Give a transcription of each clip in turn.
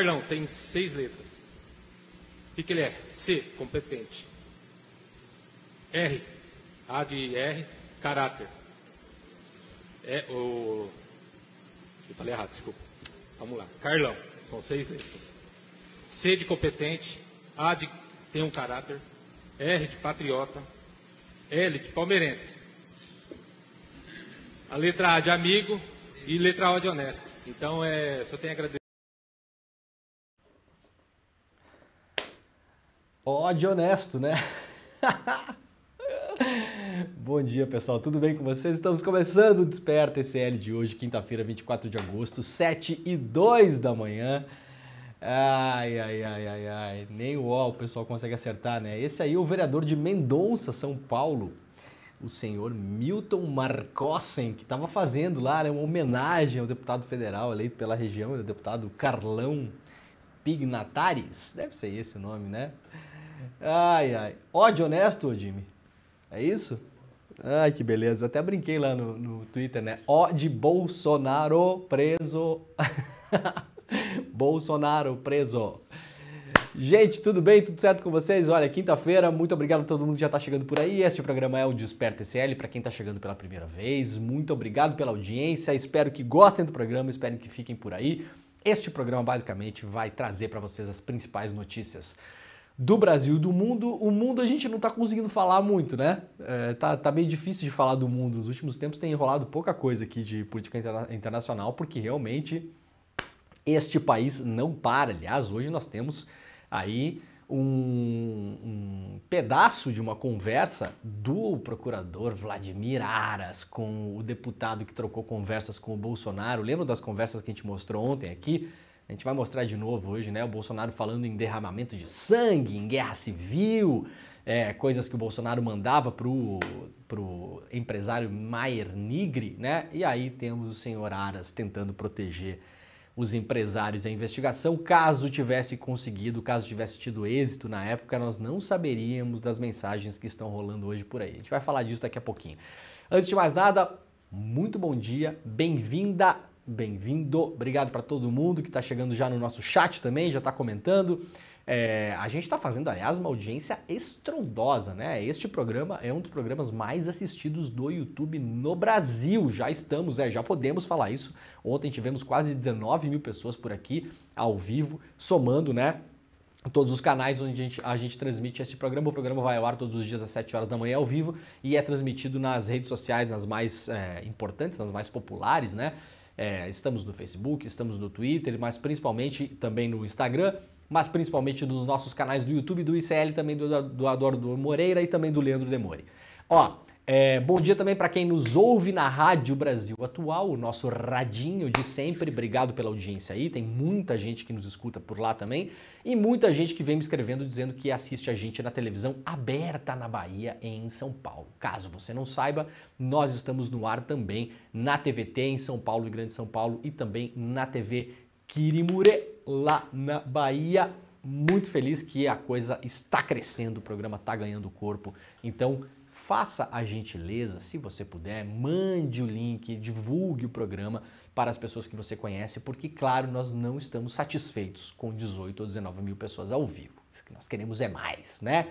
Carlão tem seis letras. O que, que ele é? C, competente. R, A de R, caráter. É o. Eu falei errado, desculpa. Vamos lá. Carlão, são seis letras. C de competente, A de tem um caráter, R de patriota, L de palmeirense. A letra A de amigo e letra O de honesto. Então, é, só tenho a agradecer. Ódio honesto, né? Bom dia, pessoal. Tudo bem com vocês? Estamos começando o Desperta SL de hoje, quinta-feira, 24 de agosto, 7 e 2 da manhã. Ai, ai, ai, ai, ai. Nem o UOL o pessoal consegue acertar, né? Esse aí é o vereador de Mendonça, São Paulo, o senhor Milton Marcossen, que estava fazendo lá né, uma homenagem ao deputado federal eleito pela região, o deputado Carlão Pignatares. Deve ser esse o nome, né? Ai, ai. Ódio honesto, Jimmy? É isso? Ai, que beleza. até brinquei lá no, no Twitter, né? Ó de Bolsonaro preso. Bolsonaro preso. Gente, tudo bem? Tudo certo com vocês? Olha, quinta-feira, muito obrigado a todo mundo que já está chegando por aí. Este programa é o Desperta SL, para quem está chegando pela primeira vez. Muito obrigado pela audiência, espero que gostem do programa, espero que fiquem por aí. Este programa, basicamente, vai trazer para vocês as principais notícias do Brasil e do mundo. O mundo a gente não está conseguindo falar muito, né? É, tá, tá meio difícil de falar do mundo. Nos últimos tempos tem enrolado pouca coisa aqui de política interna internacional, porque realmente este país não para. Aliás, hoje nós temos aí um, um, pedaço de uma conversa do procurador Vladimir Aras com o deputado que trocou conversas com o Bolsonaro. Lembra das conversas que a gente mostrou ontem aqui? A gente vai mostrar de novo hoje, né? O Bolsonaro falando em derramamento de sangue, em guerra civil, é, coisas que o Bolsonaro mandava pro, pro empresário Maier Nigri, né? E aí temos o senhor Aras tentando proteger os empresários e a investigação. Caso tivesse conseguido, caso tivesse tido êxito na época, nós não saberíamos das mensagens que estão rolando hoje por aí. A gente vai falar disso daqui a pouquinho. Antes de mais nada, muito bom dia, bem-vinda bem-vindo. Obrigado para todo mundo que está chegando já no nosso chat também, já está comentando. É, a gente está fazendo, aliás, uma audiência estrondosa, né? Este programa é um dos programas mais assistidos do YouTube no Brasil. Já estamos, é, já podemos falar isso. Ontem tivemos quase 19 mil pessoas por aqui, ao vivo, somando, né? todos os canais onde a gente, a gente, transmite este programa. O programa vai ao ar todos os dias às 7 horas da manhã ao vivo e é transmitido nas redes sociais, nas mais é, importantes, nas mais populares, né? É, estamos no Facebook, estamos no Twitter, mas principalmente também no Instagram, mas principalmente nos nossos canais do YouTube, do ICL, também do, Eduardo Moreira e também do Leandro Demore. Ó, é, bom dia também para quem nos ouve na Rádio Brasil Atual, o nosso radinho de sempre. Obrigado pela audiência aí. Tem muita gente que nos escuta por lá também e muita gente que vem me escrevendo dizendo que assiste a gente na televisão aberta na Bahia e em São Paulo. Caso você não saiba, nós estamos no ar também na TVT em São Paulo e Grande São Paulo e também na TV Quirimure lá na Bahia. Muito feliz que a coisa está crescendo, o programa está ganhando corpo. Então, faça a gentileza, se você puder, mande o link, divulgue o programa para as pessoas que você conhece, porque, claro, nós não estamos satisfeitos com 18 ou 19 mil pessoas ao vivo. O que nós queremos é mais, né?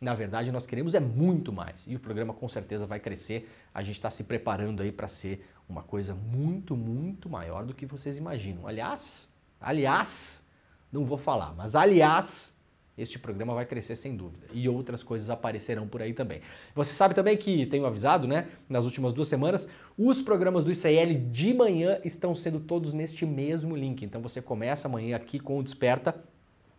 Na verdade, nós queremos é muito mais. E o programa com certeza vai crescer. A gente está se preparando aí para ser uma coisa muito, muito maior do que vocês imaginam. Aliás, aliás, não vou falar, mas aliás, este programa vai crescer sem dúvida. E outras coisas aparecerão por aí também. Você sabe também que, tenho avisado, né, nas últimas duas semanas, os programas do ICL de manhã estão sendo todos neste mesmo link. Então você começa amanhã aqui com o Desperta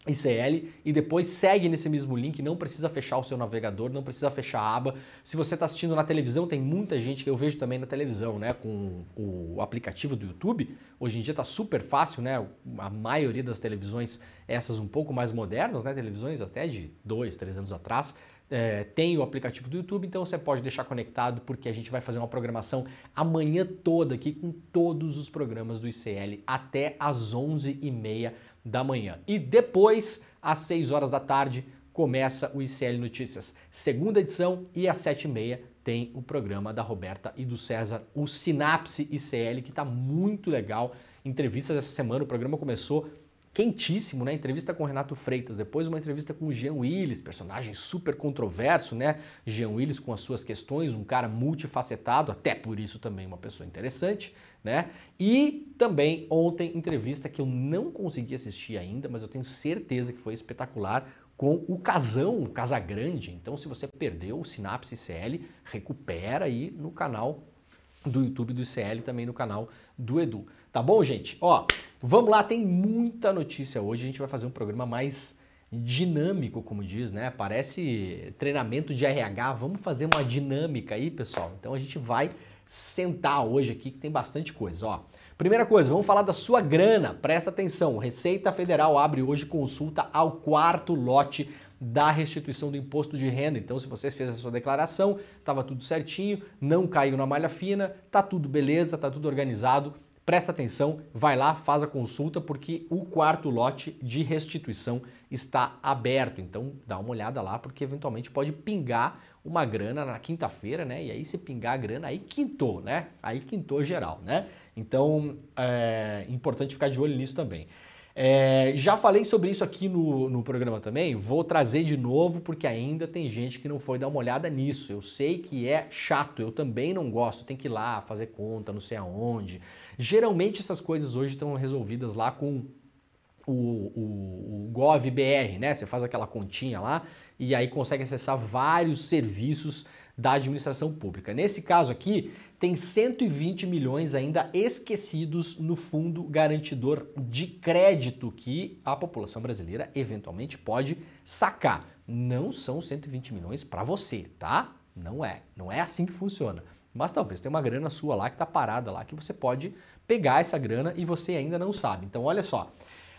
ICL e depois segue nesse mesmo link, não precisa fechar o seu navegador, não precisa fechar a aba. Se você está assistindo na televisão, tem muita gente que eu vejo também na televisão, né? Com o aplicativo do YouTube, hoje em dia está super fácil, né? A maioria das televisões, essas um pouco mais modernas, né? Televisões até de dois, três anos atrás, é, tem o aplicativo do YouTube, então você pode deixar conectado, porque a gente vai fazer uma programação amanhã toda aqui com todos os programas do ICL até às 11h30 da manhã. E depois, às 6 horas da tarde, começa o ICL Notícias, segunda edição, e às 7h30 tem o programa da Roberta e do César, o Sinapse ICL, que está muito legal. Entrevistas essa semana, o programa começou quentíssimo, né? Entrevista com Renato Freitas, depois uma entrevista com o Jean Willis, personagem super controverso, né? Jean Willis com as suas questões, um cara multifacetado, até por isso também uma pessoa interessante, né? E também ontem entrevista que eu não consegui assistir ainda, mas eu tenho certeza que foi espetacular com o Casão, o Casagrande. Então, se você perdeu o Sinapse CL, recupera aí no canal do YouTube do ICL, também no canal do Edu. Tá bom, gente? Ó, vamos lá, tem muita notícia hoje. A gente vai fazer um programa mais dinâmico, como diz, né? Parece treinamento de RH. Vamos fazer uma dinâmica aí, pessoal. Então a gente vai sentar hoje aqui que tem bastante coisa, ó. Primeira coisa, vamos falar da sua grana. Presta atenção. Receita Federal abre hoje consulta ao quarto lote da restituição do imposto de renda. Então, se você fez a sua declaração, estava tudo certinho, não caiu na malha fina, tá tudo beleza, tá tudo organizado, presta atenção, vai lá, faz a consulta, porque o quarto lote de restituição está aberto. Então dá uma olhada lá, porque eventualmente pode pingar uma grana na quinta-feira, né? E aí se pingar a grana, aí quintou, né? Aí quintou geral, né? Então é importante ficar de olho nisso também. É, já falei sobre isso aqui no, no programa também, vou trazer de novo porque ainda tem gente que não foi dar uma olhada nisso. Eu sei que é chato, eu também não gosto, tem que ir lá fazer conta, não sei aonde. Geralmente essas coisas hoje estão resolvidas lá com o, o, o GovBR, né? Você faz aquela continha lá e aí consegue acessar vários serviços da administração pública. Nesse caso aqui, tem 120 milhões ainda esquecidos no fundo garantidor de crédito que a população brasileira eventualmente pode sacar. Não são 120 milhões para você, tá? Não é, não é assim que funciona. Mas talvez tenha uma grana sua lá que está parada lá, que você pode pegar essa grana e você ainda não sabe. Então, olha só.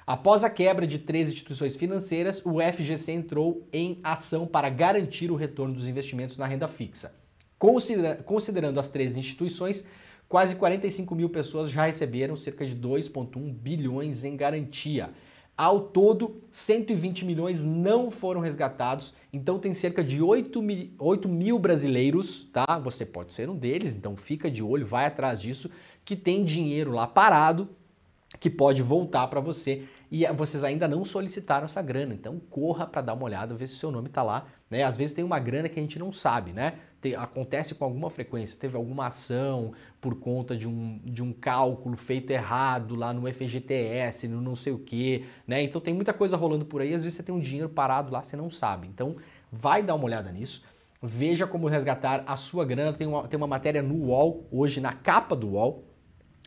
Após a quebra de três instituições financeiras, o FGC entrou em ação para garantir o retorno dos investimentos na renda fixa. Considera considerando as três instituições, quase 45 mil pessoas já receberam cerca de 2,1 bilhões em garantia. Ao todo, 120 milhões não foram resgatados, então tem cerca de 8 mil, 8 mil brasileiros, tá? Você pode ser um deles, então fica de olho, vai atrás disso, que tem dinheiro lá parado que pode voltar para você e ah, vocês ainda não solicitaram essa grana. Então corra para dar uma olhada, ver se o seu nome está lá. Né? Às vezes tem uma grana que a gente não sabe, né? te, acontece com alguma frequência, teve alguma ação por conta de um, de um cálculo feito errado lá no FGTS, no não sei o quê, né? Então tem muita coisa rolando por aí, às vezes você tem um dinheiro parado lá, você não sabe. Então vai dar uma olhada nisso. Veja como resgatar a sua grana. Tem uma, tem uma matéria no UOL, hoje na capa do UOL,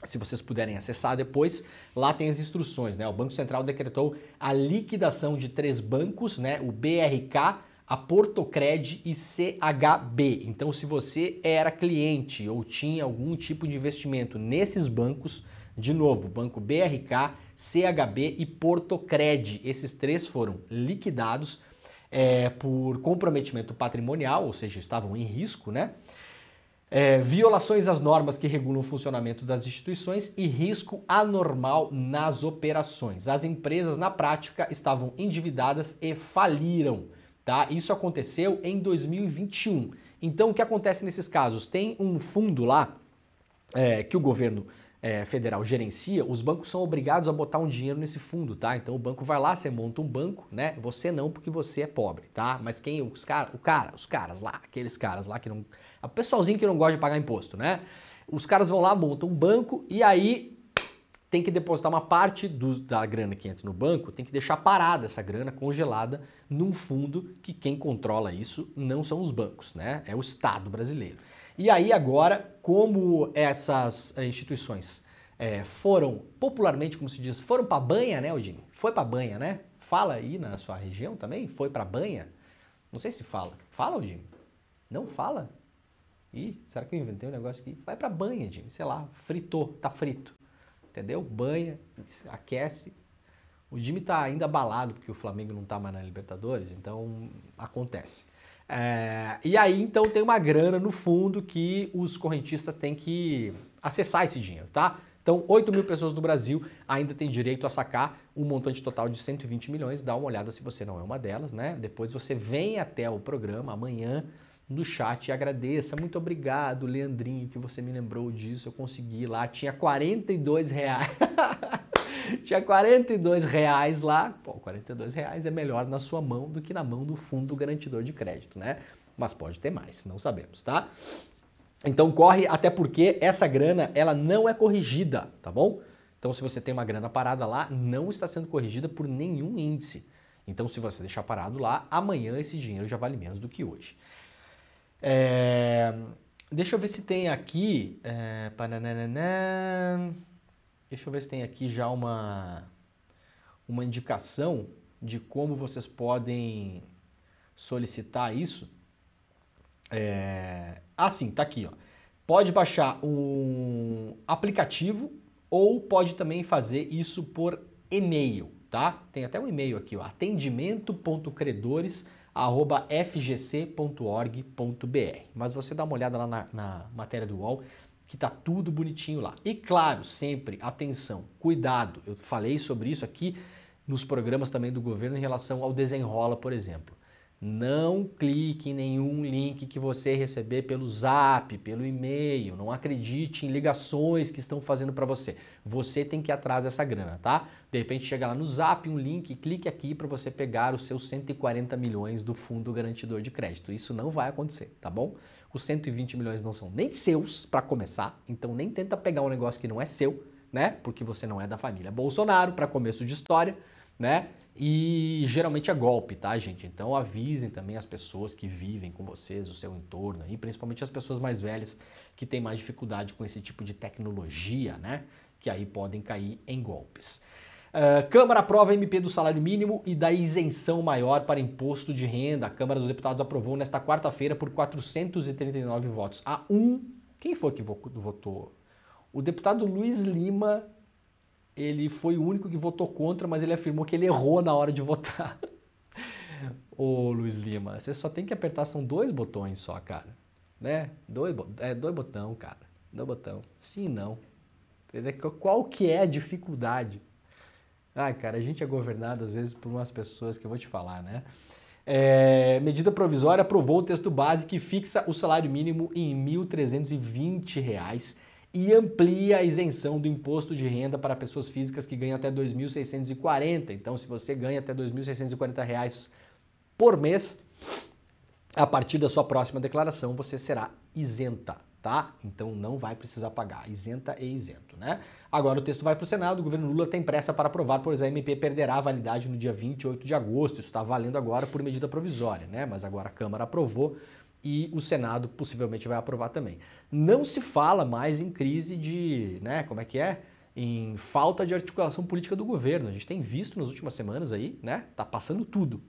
se vocês puderem acessar depois, lá tem as instruções, né? O Banco Central decretou a liquidação de três bancos, né? O BRK, a Portocred e CHB. Então, se você era cliente ou tinha algum tipo de investimento nesses bancos, de novo, Banco BRK, CHB e Portocred, esses três foram liquidados é, por comprometimento patrimonial, ou seja, estavam em risco, né? É, violações às normas que regulam o funcionamento das instituições e risco anormal nas operações. As empresas, na prática, estavam endividadas e faliram. Tá? Isso aconteceu em 2021. Então, o que acontece nesses casos? Tem um fundo lá é, que o governo é, federal gerencia, os bancos são obrigados a botar um dinheiro nesse fundo, tá? Então o banco vai lá, você monta um banco, né? Você não, porque você é pobre, tá? Mas quem os cara, o cara, os caras lá, aqueles caras lá que não, o pessoalzinho que não gosta de pagar imposto, né? Os caras vão lá, montam um banco e aí tem que depositar uma parte do, da grana que entra no banco, tem que deixar parada essa grana congelada num fundo que quem controla isso não são os bancos, né? É o Estado brasileiro. E aí agora, como essas eh, instituições é, foram popularmente, como se diz, foram para banha, né, Odin Foi para banha, né? Fala aí na sua região também, foi para banha? Não sei se fala. Fala, Odin Não fala? Ih, será que eu inventei um negócio aqui? Vai para banha, Odin sei lá, fritou, tá frito entendeu? Banha, aquece. O time está ainda abalado porque o Flamengo não está mais na Libertadores, então acontece. É, e aí então tem uma grana no fundo que os correntistas têm que acessar esse dinheiro, tá? Então 8 mil pessoas no Brasil ainda têm direito a sacar um montante total de 120 milhões. Dá uma olhada se você não é uma delas, né? Depois você vem até o programa amanhã no chat. Agradeça, muito obrigado, Leandrinho, que você me lembrou disso. Eu consegui lá, tinha 42 reais. tinha 42 reais lá. Pô, 42 reais é melhor na sua mão do que na mão do fundo garantidor de crédito, né? Mas pode ter mais, não sabemos, tá? Então corre, até porque essa grana ela não é corrigida, tá bom? Então se você tem uma grana parada lá, não está sendo corrigida por nenhum índice. Então se você deixar parado lá, amanhã esse dinheiro já vale menos do que hoje. É... Deixa eu ver se tem aqui. É... Deixa eu ver se tem aqui já uma, uma indicação de como vocês podem solicitar isso. É... Ah, sim, tá aqui. Ó. Pode baixar um aplicativo ou pode também fazer isso por e-mail tá? Tem até um e-mail aqui, ó, atendimento.credores@fgc.org.br. Mas você dá uma olhada lá na, na matéria do UOL, que tá tudo bonitinho lá. E claro, sempre atenção, cuidado. Eu falei sobre isso aqui nos programas também do governo em relação ao desenrola, por exemplo. Não clique em nenhum link que você receber pelo zap, pelo e-mail. Não acredite em ligações que estão fazendo para você. Você tem que ir atrás dessa grana, tá? De repente chega lá no zap um link, clique aqui para você pegar os seus 140 milhões do fundo garantidor de crédito. Isso não vai acontecer, tá bom? Os 120 milhões não são nem seus para começar, então nem tenta pegar um negócio que não é seu, né? Porque você não é da família Bolsonaro, para começo de história né? E geralmente é golpe, tá, gente? Então avisem também as pessoas que vivem com vocês, o seu entorno, e principalmente as pessoas mais velhas que têm mais dificuldade com esse tipo de tecnologia, né? Que aí podem cair em golpes. Uh, Câmara aprova MP do salário mínimo e da isenção maior para imposto de renda. A Câmara dos Deputados aprovou nesta quarta-feira por 439 votos a um. Quem foi que votou? O deputado Luiz Lima ele foi o único que votou contra, mas ele afirmou que ele errou na hora de votar. Ô Luiz Lima, você só tem que apertar, são dois botões só, cara. Né? Dois, é, dois botão, cara. Dois botão. Sim e não. Qual que é a dificuldade? Ai, cara, a gente é governado às vezes por umas pessoas que eu vou te falar, né? É, medida provisória aprovou o texto base que fixa o salário mínimo em R$ 1.320 e amplia a isenção do imposto de renda para pessoas físicas que ganham até 2.640. Então, se você ganha até 2.640 reais por mês, a partir da sua próxima declaração você será isenta, tá? Então não vai precisar pagar, isenta e isento, né? Agora o texto vai para o Senado, o governo Lula tem pressa para aprovar, pois a MP perderá a validade no dia 28 de agosto. Isso está valendo agora por medida provisória, né? Mas agora a Câmara aprovou e o Senado possivelmente vai aprovar também. Não se fala mais em crise de, né, como é que é? Em falta de articulação política do governo. A gente tem visto nas últimas semanas aí, né? Tá passando tudo.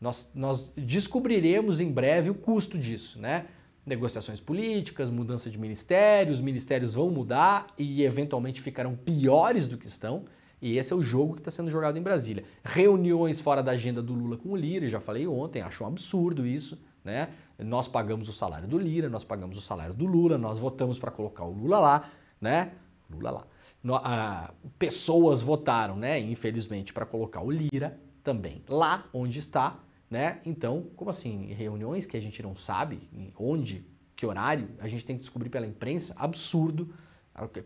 Nós, nós descobriremos em breve o custo disso, né? Negociações políticas, mudança de ministérios, ministérios vão mudar e eventualmente ficarão piores do que estão. E esse é o jogo que está sendo jogado em Brasília. Reuniões fora da agenda do Lula com o Lira, já falei ontem, acho um absurdo isso, né? nós pagamos o salário do Lira, nós pagamos o salário do Lula, nós votamos para colocar o Lula lá, né? Lula lá. No, a, ah, pessoas votaram, né, infelizmente, para colocar o Lira também lá onde está, né? Então, como assim, reuniões que a gente não sabe onde, que horário, a gente tem que descobrir pela imprensa, absurdo,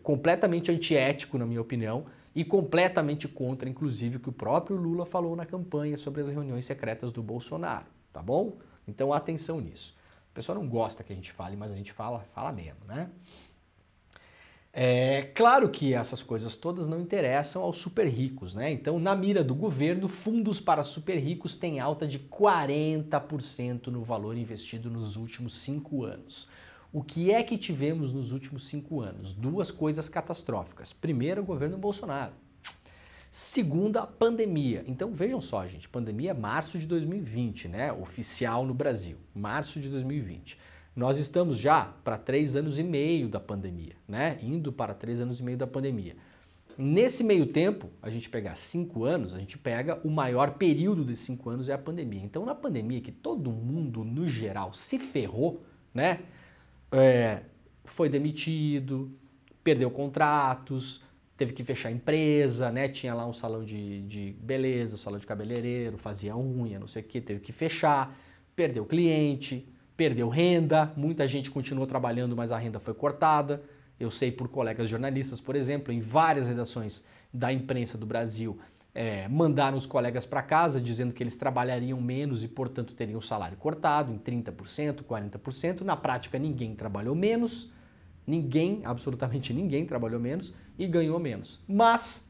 completamente antiético, na minha opinião, e completamente contra, inclusive, o que o próprio Lula falou na campanha sobre as reuniões secretas do Bolsonaro, tá bom? Então, atenção nisso. A pessoa não gosta que a gente fale, mas a gente fala, fala mesmo, né? É claro que essas coisas todas não interessam aos super ricos, né? Então, na mira do governo, fundos para super ricos têm alta de 40% no valor investido nos últimos cinco anos. O que é que tivemos nos últimos cinco anos? Duas coisas catastróficas. Primeiro, o governo Bolsonaro. Segunda, pandemia. Então vejam só, gente, pandemia é março de 2020, né? Oficial no Brasil, março de 2020. Nós estamos já para três anos e meio da pandemia, né? Indo para três anos e meio da pandemia. Nesse meio tempo, a gente pegar cinco anos, a gente pega o maior período de cinco anos é a pandemia. Então, na pandemia, que todo mundo, no geral, se ferrou, né? É, foi demitido, perdeu contratos, teve que fechar a empresa, né? Tinha lá um salão de, de beleza, um salão de cabeleireiro, fazia unha, não sei o que, teve que fechar, perdeu cliente, perdeu renda, muita gente continuou trabalhando, mas a renda foi cortada. Eu sei por colegas jornalistas, por exemplo, em várias redações da imprensa do Brasil, é, mandaram os colegas para casa dizendo que eles trabalhariam menos e, portanto, teriam o salário cortado em 30%, 40%. Na prática, ninguém trabalhou menos, Ninguém, absolutamente ninguém, trabalhou menos e ganhou menos. Mas,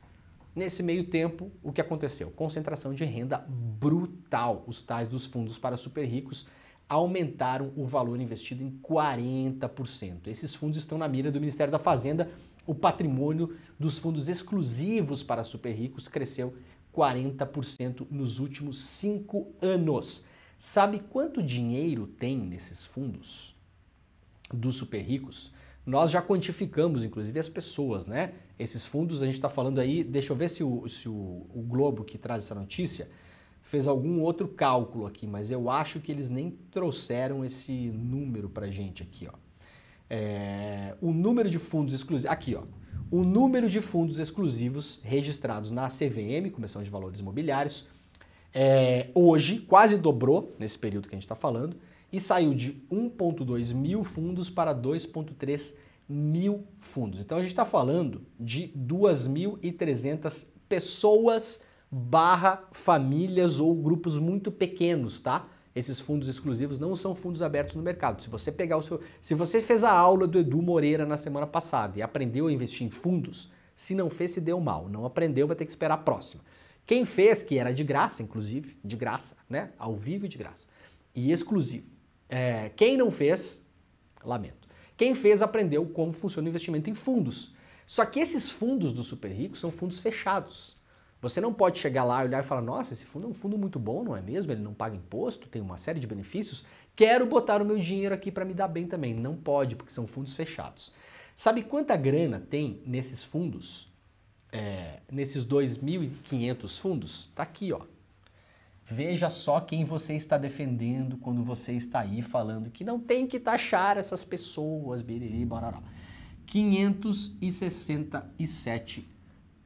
nesse meio tempo, o que aconteceu? Concentração de renda brutal. Os tais dos fundos para super ricos aumentaram o valor investido em 40%. Esses fundos estão na mira do Ministério da Fazenda. O patrimônio dos fundos exclusivos para super ricos cresceu 40% nos últimos cinco anos. Sabe quanto dinheiro tem nesses fundos dos super ricos? Nós já quantificamos, inclusive, as pessoas, né? Esses fundos, a gente está falando aí, deixa eu ver se, o, se o, o, Globo que traz essa notícia fez algum outro cálculo aqui, mas eu acho que eles nem trouxeram esse número para gente aqui, ó. É, o número de fundos exclusivos, aqui, ó. O número de fundos exclusivos registrados na CVM, Comissão de Valores Imobiliários, é, hoje quase dobrou nesse período que a gente está falando e saiu de 1,2 mil fundos para 2,3 mil fundos. Então a gente está falando de 2.300 pessoas barra famílias ou grupos muito pequenos, tá? Esses fundos exclusivos não são fundos abertos no mercado. Se você pegar o seu, se você fez a aula do Edu Moreira na semana passada e aprendeu a investir em fundos, se não fez se deu mal, não aprendeu vai ter que esperar a próxima. Quem fez que era de graça, inclusive, de graça, né? Ao vivo e de graça e exclusivo. É, quem não fez, lamento. Quem fez aprendeu como funciona o investimento em fundos. Só que esses fundos do super rico são fundos fechados. Você não pode chegar lá, e olhar e falar: nossa, esse fundo é um fundo muito bom, não é mesmo? Ele não paga imposto, tem uma série de benefícios. Quero botar o meu dinheiro aqui para me dar bem também. Não pode, porque são fundos fechados. Sabe quanta grana tem nesses fundos? É, nesses 2.500 fundos? está aqui, ó. Veja só quem você está defendendo quando você está aí falando que não tem que taxar essas pessoas, biriri, barará. 567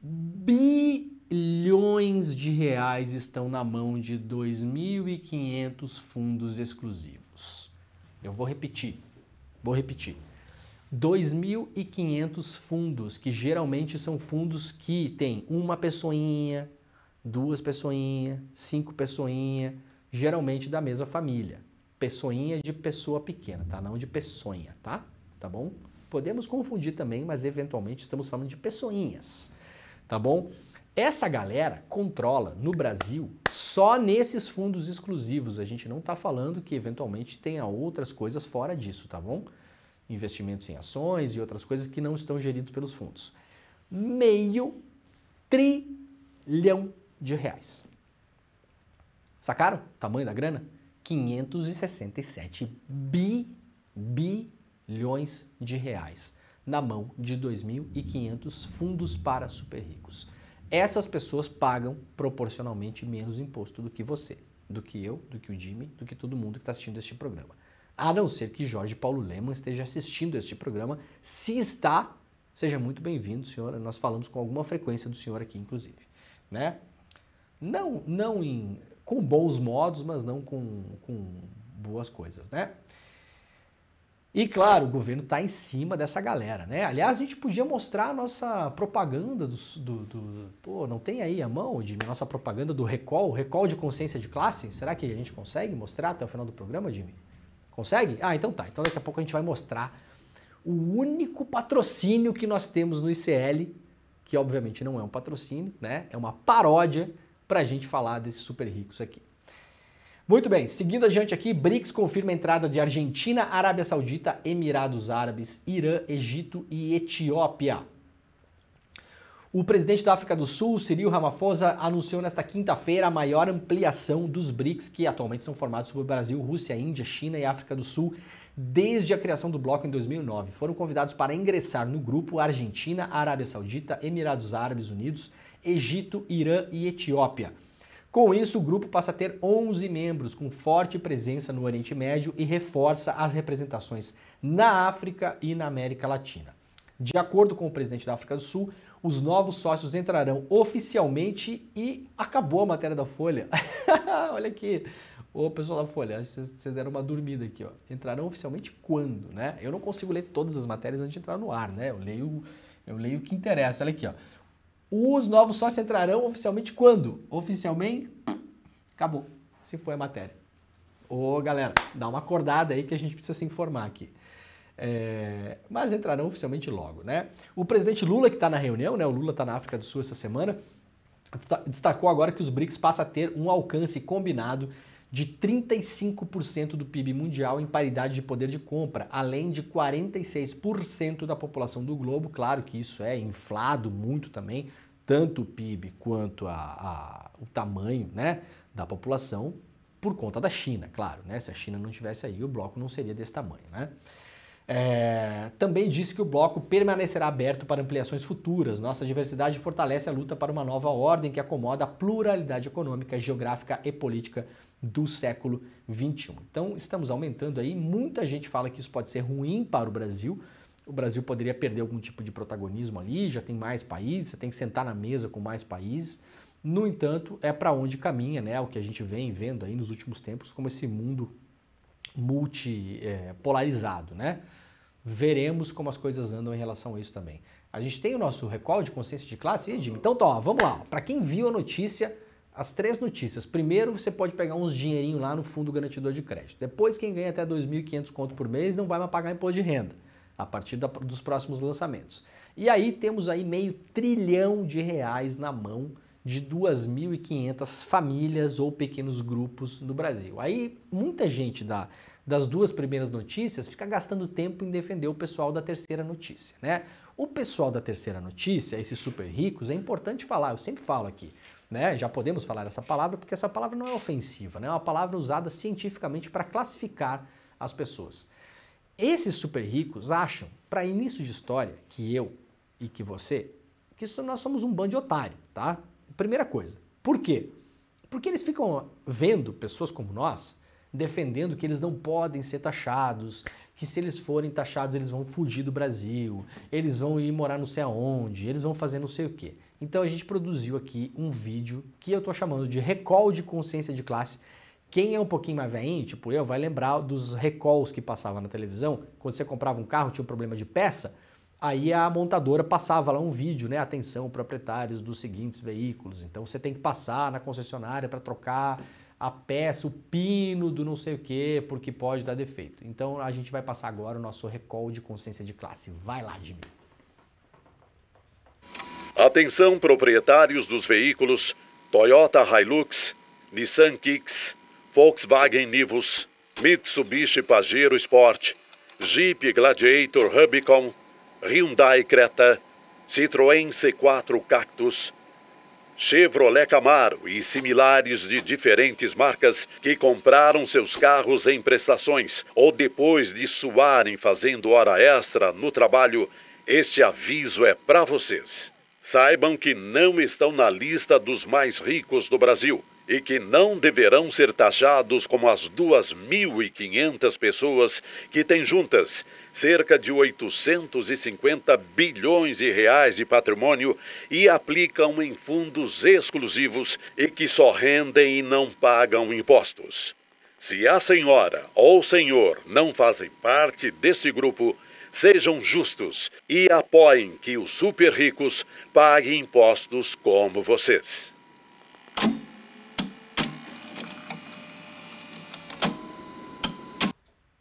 bilhões de reais estão na mão de 2.500 fundos exclusivos. Eu vou repetir, vou repetir. 2.500 fundos, que geralmente são fundos que tem uma pessoinha, duas pessoinhas, cinco pessoinhas, geralmente da mesma família. Pessoinha de pessoa pequena, tá? Não de peçonha, tá? Tá bom? Podemos confundir também, mas eventualmente estamos falando de pessoinhas, tá bom? Essa galera controla no Brasil só nesses fundos exclusivos. A gente não está falando que eventualmente tenha outras coisas fora disso, tá bom? Investimentos em ações e outras coisas que não estão geridos pelos fundos. Meio trilhão de reais. Sacaram o tamanho da grana? 567 bi, bilhões de reais na mão de 2.500 fundos para super ricos. Essas pessoas pagam proporcionalmente menos imposto do que você, do que eu, do que o Jimmy, do que todo mundo que está assistindo este programa. A não ser que Jorge Paulo Leman esteja assistindo este programa. Se está, seja muito bem-vindo, senhor. Nós falamos com alguma frequência do senhor aqui, inclusive. Né? Não, não em, com bons modos, mas não com, com boas coisas, né? E claro, o governo está em cima dessa galera, né? Aliás, a gente podia mostrar a nossa propaganda do, do, do Pô, não tem aí a mão de nossa propaganda do recall, recall de consciência de classe? Será que a gente consegue mostrar até o final do programa, Jimmy? Consegue? Ah, então tá. Então daqui a pouco a gente vai mostrar o único patrocínio que nós temos no ICL, que obviamente não é um patrocínio, né? É uma paródia para a gente falar desses super ricos aqui. Muito bem, seguindo adiante aqui, BRICS confirma a entrada de Argentina, Arábia Saudita, Emirados Árabes, Irã, Egito e Etiópia. O presidente da África do Sul, Cyril Ramaphosa, anunciou nesta quinta-feira a maior ampliação dos BRICS, que atualmente são formados por Brasil, Rússia, Índia, China e África do Sul, desde a criação do bloco em 2009. Foram convidados para ingressar no grupo Argentina, Arábia Saudita, Emirados Árabes Unidos, Egito, Irã e Etiópia. Com isso, o grupo passa a ter 11 membros, com forte presença no Oriente Médio e reforça as representações na África e na América Latina. De acordo com o presidente da África do Sul, os novos sócios entrarão oficialmente e acabou a matéria da Folha. Olha aqui, Ô, pessoal da Folha, vocês deram uma dormida aqui, ó. Entrarão oficialmente quando, né? Eu não consigo ler todas as matérias antes de entrar no ar, né? Eu leio, eu leio o que interessa. Olha aqui, ó. Os novos sócios entrarão oficialmente quando? Oficialmente, acabou. Se foi a matéria. Ô, galera, dá uma acordada aí que a gente precisa se informar aqui. É, mas entrarão oficialmente logo, né? O presidente Lula, que está na reunião, né? O Lula está na África do Sul essa semana, destacou agora que os BRICS passa a ter um alcance combinado de 35% do PIB mundial em paridade de poder de compra, além de 46% da população do globo. Claro que isso é inflado muito também, tanto o PIB quanto a, a, o tamanho né, da população, por conta da China, claro. Né? Se a China não tivesse aí, o bloco não seria desse tamanho. Né? É, também disse que o bloco permanecerá aberto para ampliações futuras. Nossa diversidade fortalece a luta para uma nova ordem que acomoda a pluralidade econômica, geográfica e política do século 21. Então, estamos aumentando aí. Muita gente fala que isso pode ser ruim para o Brasil. O Brasil poderia perder algum tipo de protagonismo ali, já tem mais países, você tem que sentar na mesa com mais países. No entanto, é para onde caminha, né? O que a gente vem vendo aí nos últimos tempos, como esse mundo multipolarizado, é, né? Veremos como as coisas andam em relação a isso também. A gente tem o nosso recall de consciência de classe, e Então, tá, ó, vamos lá. Para quem viu a notícia, as três notícias. Primeiro, você pode pegar uns dinheirinho lá no fundo garantidor de crédito. Depois, quem ganha até 2.500 conto por mês não vai mais pagar imposto de renda a partir da, dos próximos lançamentos. E aí temos aí meio trilhão de reais na mão de 2.500 famílias ou pequenos grupos no Brasil. Aí muita gente da, das duas primeiras notícias fica gastando tempo em defender o pessoal da terceira notícia, né? O pessoal da terceira notícia, esses super ricos, é importante falar, eu sempre falo aqui, né? Já podemos falar essa palavra porque essa palavra não é ofensiva, né? É uma palavra usada cientificamente para classificar as pessoas. Esses super ricos acham, para início de história, que eu e que você, que nós somos um bando de otário, tá? Primeira coisa. Por quê? Porque eles ficam vendo pessoas como nós defendendo que eles não podem ser taxados, que se eles forem taxados eles vão fugir do Brasil, eles vão ir morar não sei aonde, eles vão fazer não sei o quê. Então a gente produziu aqui um vídeo que eu estou chamando de recall de consciência de classe. Quem é um pouquinho mais velhinho, tipo eu, vai lembrar dos recalls que passava na televisão. Quando você comprava um carro, tinha um problema de peça, aí a montadora passava lá um vídeo, né? Atenção, proprietários dos seguintes veículos. Então você tem que passar na concessionária para trocar a peça, o pino do não sei o que, porque pode dar defeito. Então a gente vai passar agora o nosso recall de consciência de classe. Vai lá, Jimmy. Atenção proprietários dos veículos Toyota Hilux, Nissan Kicks, Volkswagen Nivus, Mitsubishi Pajero Sport, Jeep Gladiator Rubicon, Hyundai Creta, Citroën C4 Cactus, Chevrolet Camaro e similares de diferentes marcas que compraram seus carros em prestações ou depois de suarem fazendo hora extra no trabalho, este aviso é para vocês. Saibam que não estão na lista dos mais ricos do Brasil e que não deverão ser taxados como as 2.500 pessoas que têm juntas cerca de 850 bilhões de reais de patrimônio e aplicam em fundos exclusivos e que só rendem e não pagam impostos. Se a senhora ou senhor não fazem parte deste grupo, sejam justos e apoiem que os super ricos paguem impostos como vocês.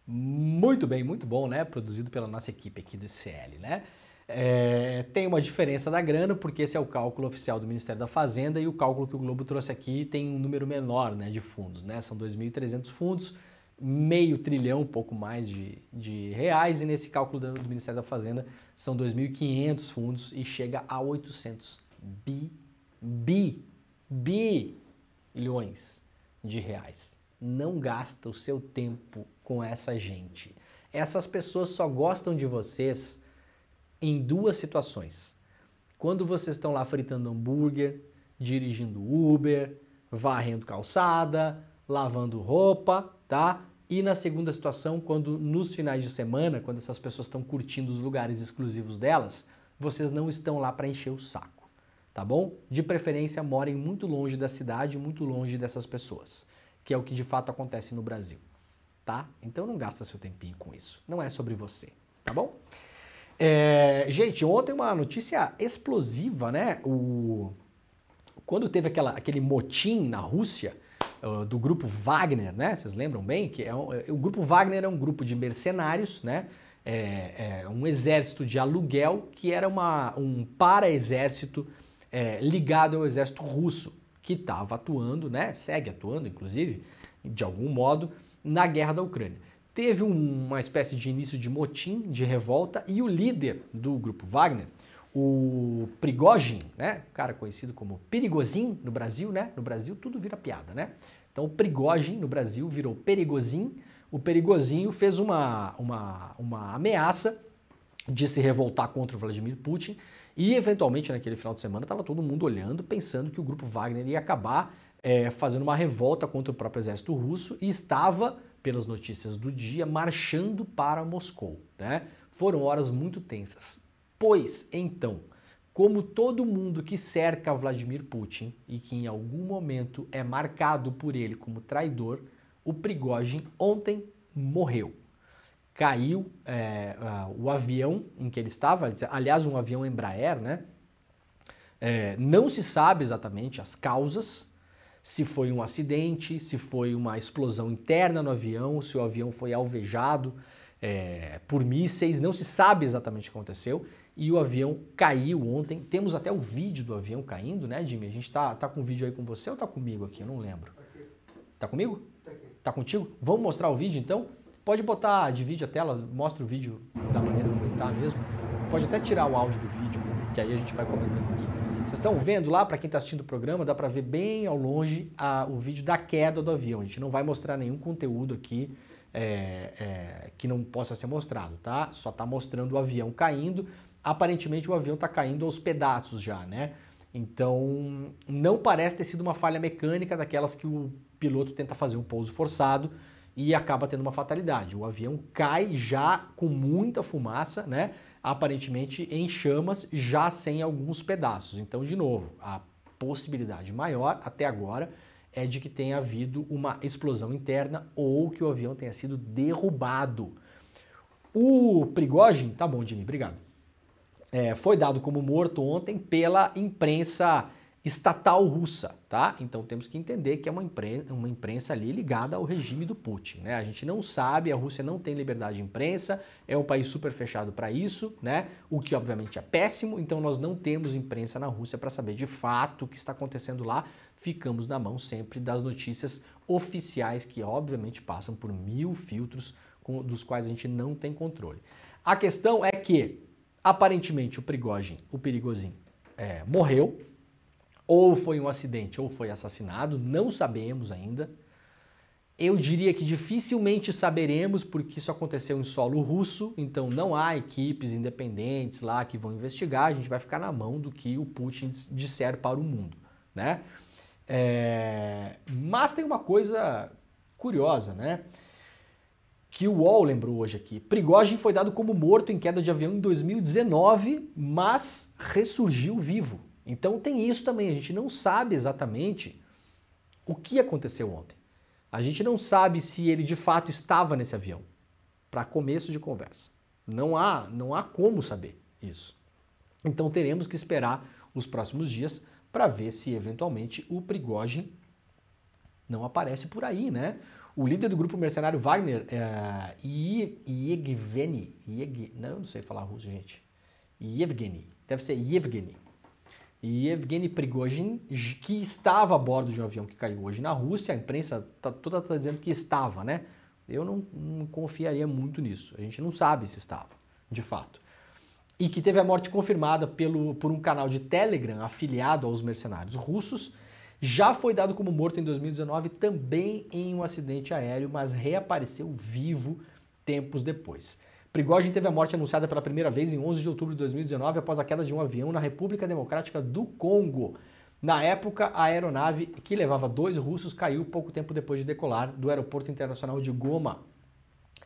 Muito bem, muito bom, né? Produzido pela nossa equipe aqui do ICL, né? É, tem uma diferença da grana, porque esse é o cálculo oficial do Ministério da Fazenda e o cálculo que o Globo trouxe aqui tem um número menor né, de fundos, né? São 2.300 fundos, meio trilhão, um pouco mais de, de reais, e nesse cálculo do, do Ministério da Fazenda são 2.500 fundos e chega a 800 bi, bi, bilhões de reais. Não gasta o seu tempo com essa gente. Essas pessoas só gostam de vocês em duas situações. Quando vocês estão lá fritando hambúrguer, dirigindo Uber, varrendo calçada, lavando roupa tá? E na segunda situação, quando nos finais de semana, quando essas pessoas estão curtindo os lugares exclusivos delas, vocês não estão lá para encher o saco, tá bom? De preferência, morem muito longe da cidade, muito longe dessas pessoas, que é o que de fato acontece no Brasil, tá? Então não gasta seu tempinho com isso, não é sobre você, tá bom? É, gente, ontem uma notícia explosiva, né? O... Quando teve aquela, aquele motim na Rússia, ah, do grupo Wagner, né? Vocês lembram bem que é um, é, o grupo Wagner é um grupo de mercenários, né? É, é um exército de aluguel que era uma, um para-exército é, ligado ao exército russo que estava atuando, né? Segue atuando, inclusive, de algum modo, na guerra da Ucrânia. Teve uma espécie de início de motim, de revolta e o líder do grupo Wagner o Prigogin, né? O cara conhecido como Perigozin no Brasil, né? No Brasil tudo vira piada, né? Então o Prigogin no Brasil virou Perigozin. O Perigozinho fez uma, uma, uma ameaça de se revoltar contra o Vladimir Putin e, eventualmente, naquele final de semana, estava todo mundo olhando, pensando que o grupo Wagner ia acabar é, fazendo uma revolta contra o próprio exército russo e estava, pelas notícias do dia, marchando para Moscou. Né? Foram horas muito tensas. Pois então, como todo mundo que cerca Vladimir Putin e que em algum momento é marcado por ele como traidor, o Prigogine ontem morreu. Caiu é, uh, o avião em que ele estava, aliás, um avião Embraer, né? É, não se sabe exatamente as causas, se foi um acidente, se foi uma explosão interna no avião, se o avião foi alvejado é, por mísseis, não se sabe exatamente o que aconteceu e o avião caiu ontem. Temos até o vídeo do avião caindo, né, Jimmy? A gente tá, tá com o vídeo aí com você ou tá comigo aqui? Eu não lembro. Tá comigo? Tá, tá contigo? Vamos mostrar o vídeo então? Pode botar, divide a tela, mostra o vídeo da maneira como ele tá mesmo. Pode até tirar o áudio do vídeo, que aí a gente vai comentando aqui. Vocês estão vendo lá, para quem está assistindo o programa, dá para ver bem ao longe a, o vídeo da queda do avião. A gente não vai mostrar nenhum conteúdo aqui é, é, que não possa ser mostrado, tá? Só está mostrando o avião caindo aparentemente o avião está caindo aos pedaços já, né? Então, não parece ter sido uma falha mecânica daquelas que o piloto tenta fazer um pouso forçado e acaba tendo uma fatalidade. O avião cai já com muita fumaça, né? Aparentemente em chamas, já sem alguns pedaços. Então, de novo, a possibilidade maior até agora é de que tenha havido uma explosão interna ou que o avião tenha sido derrubado. O Prigogine, tá bom, Jimmy, obrigado é, foi dado como morto ontem pela imprensa estatal russa, tá? Então temos que entender que é uma imprensa, uma imprensa ali ligada ao regime do Putin, né? A gente não sabe, a Rússia não tem liberdade de imprensa, é um país super fechado para isso, né? O que obviamente é péssimo, então nós não temos imprensa na Rússia para saber de fato o que está acontecendo lá. Ficamos na mão sempre das notícias oficiais que obviamente passam por mil filtros com, dos quais a gente não tem controle. A questão é que Aparentemente, o Prigogine, o Perigozinho, é, morreu, ou foi um acidente, ou foi assassinado, não sabemos ainda. Eu diria que dificilmente saberemos porque isso aconteceu em solo russo, então não há equipes independentes lá que vão investigar, a gente vai ficar na mão do que o Putin disser para o mundo, né? É... Mas tem uma coisa curiosa, né? que o UOL lembrou hoje aqui. Prigogine foi dado como morto em queda de avião em 2019, mas ressurgiu vivo. Então tem isso também, a gente não sabe exatamente o que aconteceu ontem. A gente não sabe se ele de fato estava nesse avião. Para começo de conversa. Não há, não há como saber isso. Então teremos que esperar os próximos dias para ver se eventualmente o Prigogine não aparece por aí, né? O líder do grupo mercenário Wagner, é, Yevgeny, Yeg, não, não sei falar russo, gente. Yevgeny, deve ser Yevgeny. Yevgeny Prigozhin, que estava a bordo de um avião que caiu hoje na Rússia, a imprensa tá, toda está dizendo que estava, né? Eu não, não confiaria muito nisso. A gente não sabe se estava, de fato. E que teve a morte confirmada pelo, por um canal de Telegram afiliado aos mercenários russos já foi dado como morto em 2019 também em um acidente aéreo, mas reapareceu vivo tempos depois. Prigogine teve a morte anunciada pela primeira vez em 11 de outubro de 2019 após a queda de um avião na República Democrática do Congo. Na época, a aeronave que levava dois russos caiu pouco tempo depois de decolar do aeroporto internacional de Goma.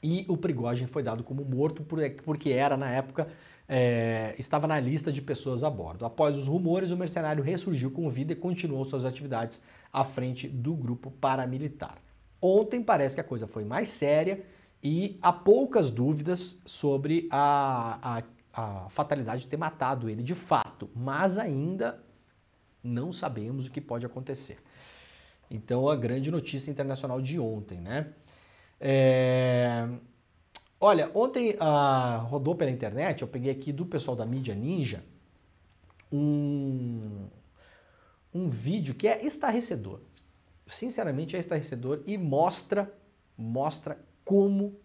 E o Prigogine foi dado como morto porque era, na época, é, estava na lista de pessoas a bordo. Após os rumores, o mercenário ressurgiu com vida e continuou suas atividades à frente do grupo paramilitar. Ontem parece que a coisa foi mais séria e há poucas dúvidas sobre a, a, a fatalidade de ter matado ele de fato, mas ainda não sabemos o que pode acontecer. Então, a grande notícia internacional de ontem, né? É... Olha, ontem ah, rodou pela internet, eu peguei aqui do pessoal da mídia Ninja um, um vídeo que é estarrecedor. Sinceramente, é estarrecedor e mostra, mostra como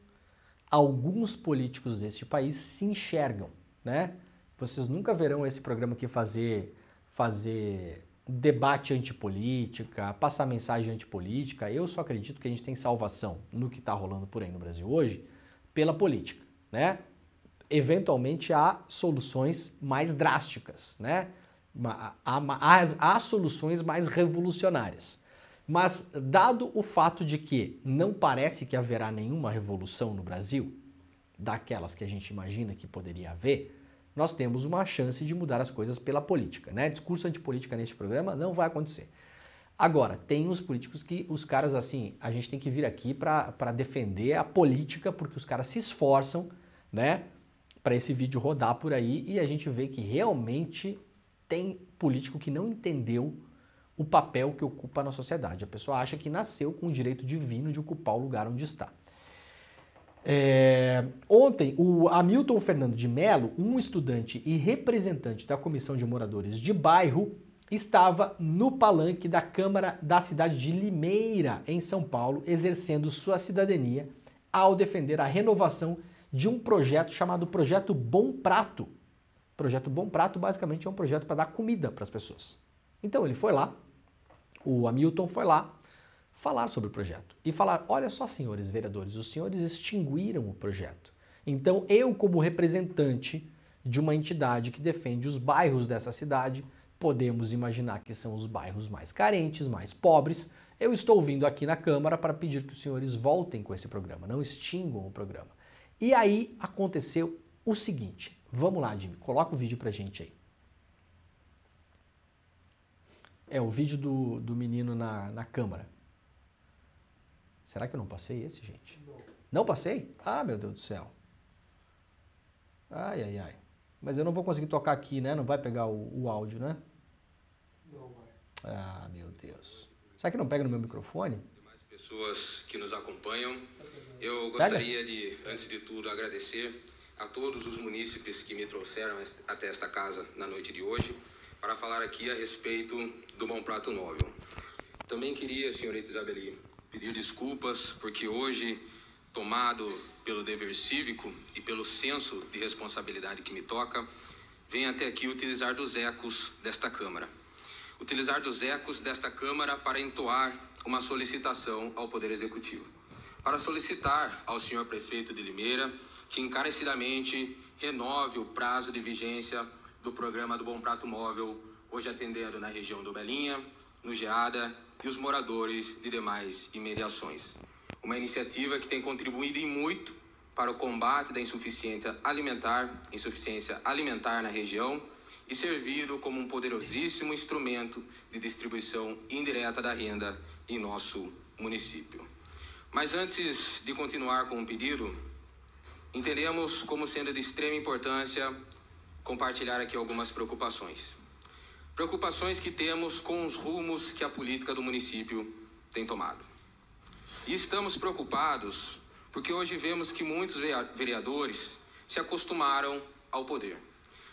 alguns políticos deste país se enxergam, né? Vocês nunca verão esse programa aqui fazer, fazer debate antipolítica, passar mensagem antipolítica. Eu só acredito que a gente tem salvação no que está rolando por aí no Brasil hoje pela política, né? Eventualmente há soluções mais drásticas, né? Há, há, há soluções mais revolucionárias. Mas, dado o fato de que não parece que haverá nenhuma revolução no Brasil, daquelas que a gente imagina que poderia haver, nós temos uma chance de mudar as coisas pela política. Né? Discurso antipolítica neste programa não vai acontecer. Agora, tem os políticos que os caras assim, a gente tem que vir aqui para defender a política, porque os caras se esforçam, né, para esse vídeo rodar por aí e a gente vê que realmente tem político que não entendeu o papel que ocupa na sociedade. A pessoa acha que nasceu com o direito divino de ocupar o lugar onde está. É, ontem, o Hamilton Fernando de Mello, um estudante e representante da Comissão de Moradores de Bairro, estava no palanque da Câmara da cidade de Limeira, em São Paulo, exercendo sua cidadania ao defender a renovação de um projeto chamado Projeto Bom Prato. Projeto Bom Prato basicamente é um projeto para dar comida para as pessoas. Então ele foi lá, o Hamilton foi lá falar sobre o projeto e falar: olha só, senhores vereadores, os senhores extinguiram o projeto. Então eu, como representante de uma entidade que defende os bairros dessa cidade, Podemos imaginar que são os bairros mais carentes, mais pobres. Eu estou vindo aqui na Câmara para pedir que os senhores voltem com esse programa, não extingam o programa. E aí aconteceu o seguinte. Vamos lá, Jimmy, coloca o vídeo a gente aí. É o vídeo do, do menino na, na Câmara. Será que eu não passei esse, gente? Não. não passei? Ah, meu Deus do céu. Ai, ai, ai. Mas eu não vou conseguir tocar aqui, né? Não vai pegar o, o áudio, né? Ah, meu Deus. Será que não pega no meu microfone? Pessoas que nos acompanham, eu gostaria de, antes de tudo, agradecer a todos os munícipes que me trouxeram até esta casa na noite de hoje para falar aqui a respeito do Bom Prato Móvel. Também queria, senhorita Isabeli, pedir desculpas porque hoje, tomado pelo dever cívico e pelo senso de responsabilidade que me toca, venho até aqui utilizar dos ecos desta Câmara utilizar dos ecos desta Câmara para entoar uma solicitação ao Poder Executivo. Para solicitar ao senhor prefeito de Limeira que encarecidamente renove o prazo de vigência do programa do Bom Prato Móvel, hoje atendendo na região do Belinha, no Geada e os moradores de demais imediações. Uma iniciativa que tem contribuído e muito para o combate da insuficiência alimentar, insuficiência alimentar na região e servido como um poderosíssimo instrumento de distribuição indireta da renda em nosso município. Mas antes de continuar com o pedido, entendemos como sendo de extrema importância compartilhar aqui algumas preocupações. Preocupações que temos com os rumos que a política do município tem tomado. E estamos preocupados porque hoje vemos que muitos vereadores se acostumaram ao poder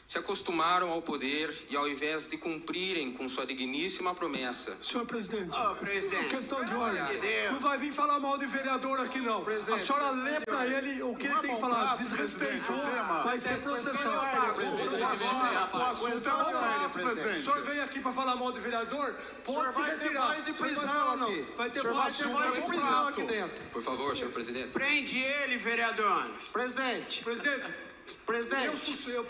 se acostumaram ao poder e ao invés de cumprirem com sua digníssima promessa. Senhor presidente, oh, presidente. questão de ordem. Não vai vir falar mal de vereador aqui não. Presidente, a senhora lê para ele o que ele tem que falar. Desrespeitou, vai ser processado. O assunto é o presidente. O senhor veio aqui para falar mal de vereador? Pode se retirar. Vai ter mais prisão não. Vai ter mais prisão aqui dentro. Por favor, senhor presidente. Prende ele, vereador. Presidente. Presidente. Presidente. Eu, eu, eu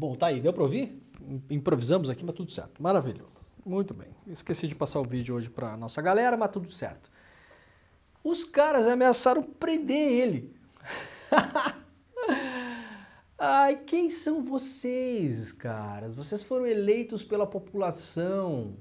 Bom, tá aí, deu para ouvir? Improvisamos aqui, mas tudo certo. Maravilhoso. Muito bem. Esqueci de passar o vídeo hoje para nossa galera, mas tudo certo. Os caras ameaçaram prender ele. Ai, quem são vocês, caras? Vocês foram eleitos pela população.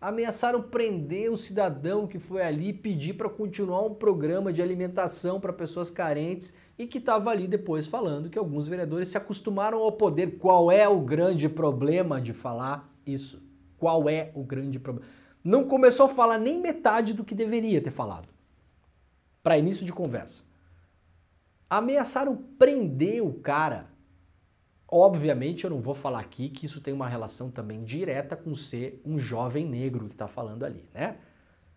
Ameaçaram prender o cidadão que foi ali pedir para continuar um programa de alimentação para pessoas carentes e que estava ali depois falando que alguns vereadores se acostumaram ao poder. Qual é o grande problema de falar isso? Qual é o grande problema? Não começou a falar nem metade do que deveria ter falado. Para início de conversa. Ameaçaram prender o cara. Obviamente, eu não vou falar aqui que isso tem uma relação também direta com ser um jovem negro que está falando ali, né?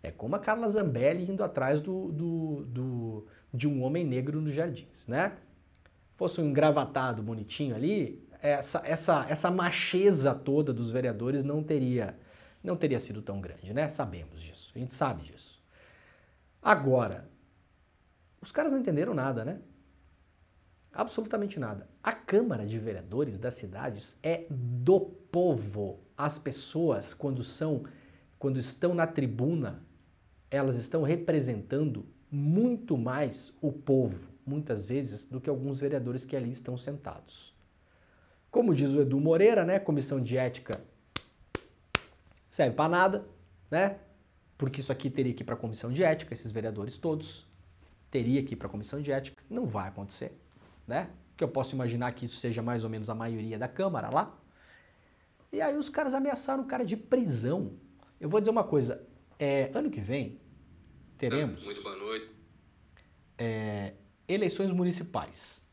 É como a Carla Zambelli indo atrás do, do, do de um homem negro nos jardins, né? Fosse um engravatado bonitinho ali, essa, essa, essa macheza toda dos vereadores não teria não teria sido tão grande, né? Sabemos disso, a gente sabe disso. Agora, os caras não entenderam nada, né? Absolutamente nada. A Câmara de Vereadores das cidades é do povo. As pessoas, quando são, quando estão na tribuna, elas estão representando muito mais o povo, muitas vezes, do que alguns vereadores que ali estão sentados. Como diz o Edu Moreira, né? Comissão de ética serve para nada, né? Porque isso aqui teria que ir para a comissão de ética, esses vereadores todos teria que ir para a comissão de ética. Não vai acontecer, né? Porque eu posso imaginar que isso seja mais ou menos a maioria da Câmara lá. E aí os caras ameaçaram o cara de prisão. Eu vou dizer uma coisa, é, ano que vem teremos. Muito boa noite. É, eleições municipais.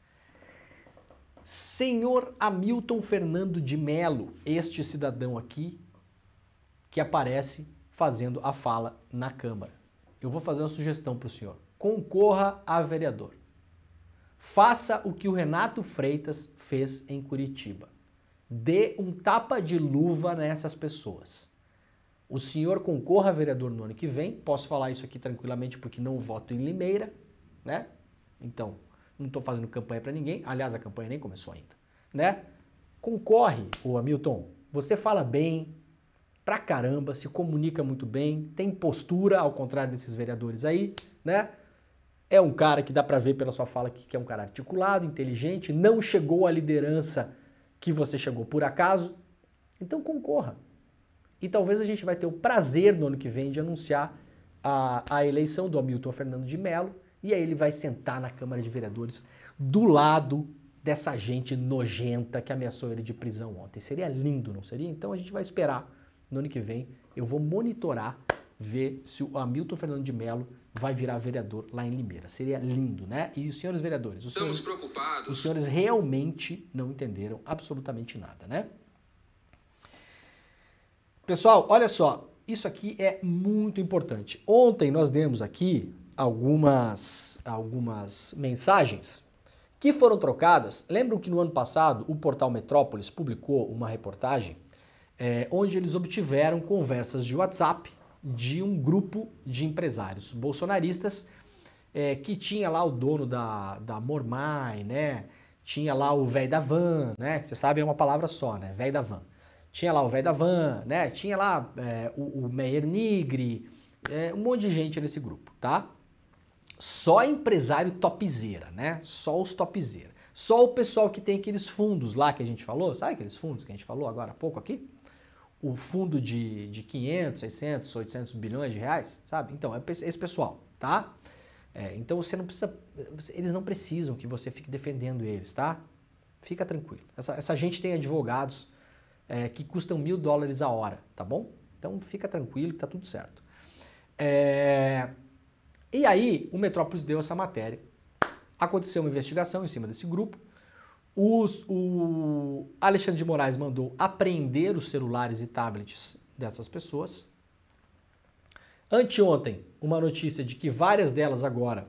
Senhor Hamilton Fernando de Melo, este cidadão aqui que aparece fazendo a fala na Câmara. Eu vou fazer uma sugestão para o senhor. Concorra a vereador. Faça o que o Renato Freitas fez em Curitiba. Dê um tapa de luva nessas pessoas. O senhor concorra a vereador no ano que vem. Posso falar isso aqui tranquilamente porque não voto em Limeira, né? Então, não estou fazendo campanha para ninguém. Aliás, a campanha nem começou ainda, né? Concorre, o Hamilton. Você fala bem pra caramba, se comunica muito bem, tem postura, ao contrário desses vereadores aí, né? É um cara que dá para ver pela sua fala que, que é um cara articulado, inteligente, não chegou à liderança que você chegou por acaso. Então concorra. E talvez a gente vai ter o prazer no ano que vem de anunciar a, a eleição do Hamilton Fernando de Mello. E aí ele vai sentar na Câmara de Vereadores do lado dessa gente nojenta que ameaçou ele de prisão ontem. Seria lindo, não seria? Então a gente vai esperar no ano que vem. Eu vou monitorar, ver se o Hamilton Fernando de Mello vai virar vereador lá em Limeira. Seria lindo, né? E os senhores vereadores, os Estamos senhores, preocupados. Os senhores realmente não entenderam absolutamente nada, né? Pessoal, olha só, isso aqui é muito importante. Ontem nós demos aqui algumas, algumas mensagens que foram trocadas. Lembram que no ano passado o portal Metrópolis publicou uma reportagem é, onde eles obtiveram conversas de WhatsApp de um grupo de empresários bolsonaristas é, que tinha lá o dono da, da Mormai, né? Tinha lá o véi da van, né? Você sabe, é uma palavra só, né? Velho da van. Tinha lá o velho da van, né? Tinha lá é, o, o Meyer Nigri, é, um monte de gente nesse grupo, tá? Só empresário topzeira, né? Só os topzeira. Só o pessoal que tem aqueles fundos lá que a gente falou, sabe aqueles fundos que a gente falou agora há pouco aqui? O fundo de, de 500, 600, 800 bilhões de reais, sabe? Então, é esse pessoal, tá? É, então você não precisa, eles não precisam que você fique defendendo eles, tá? Fica tranquilo. Essa, essa gente tem advogados é, que custam mil dólares a hora, tá bom? Então fica tranquilo que tá tudo certo. É... E aí o Metrópolis deu essa matéria. Aconteceu uma investigação em cima desse grupo. Os, o Alexandre de Moraes mandou apreender os celulares e tablets dessas pessoas. Anteontem, uma notícia de que várias delas agora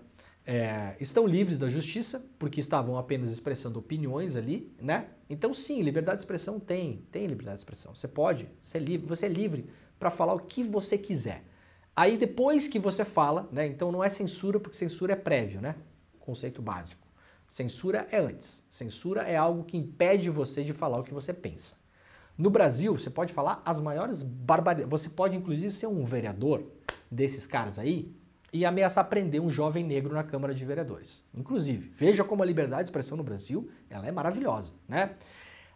é, estão livres da justiça, porque estavam apenas expressando opiniões ali, né? Então, sim, liberdade de expressão tem, tem liberdade de expressão. Você pode, você é livre, você é livre para falar o que você quiser. Aí depois que você fala, né? Então não é censura, porque censura é prévio, né? Conceito básico. Censura é antes. Censura é algo que impede você de falar o que você pensa. No Brasil, você pode falar as maiores barbaridades. Você pode, inclusive, ser um vereador desses caras aí, e ameaçar prender um jovem negro na Câmara de Vereadores. Inclusive, veja como a liberdade de expressão no Brasil ela é maravilhosa, né?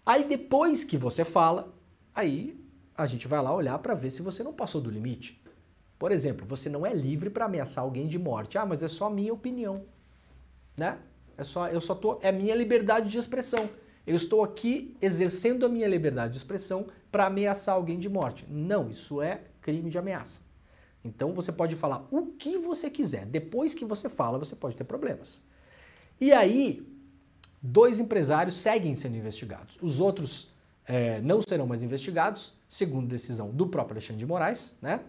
Aí depois que você fala, aí a gente vai lá olhar para ver se você não passou do limite. Por exemplo, você não é livre para ameaçar alguém de morte. Ah, mas é só minha opinião, né? É só eu só tô é minha liberdade de expressão. Eu estou aqui exercendo a minha liberdade de expressão para ameaçar alguém de morte. Não, isso é crime de ameaça. Então você pode falar o que você quiser. Depois que você fala, você pode ter problemas. E aí, dois empresários seguem sendo investigados. Os outros é, não serão mais investigados, segundo decisão do próprio Alexandre de Moraes, né?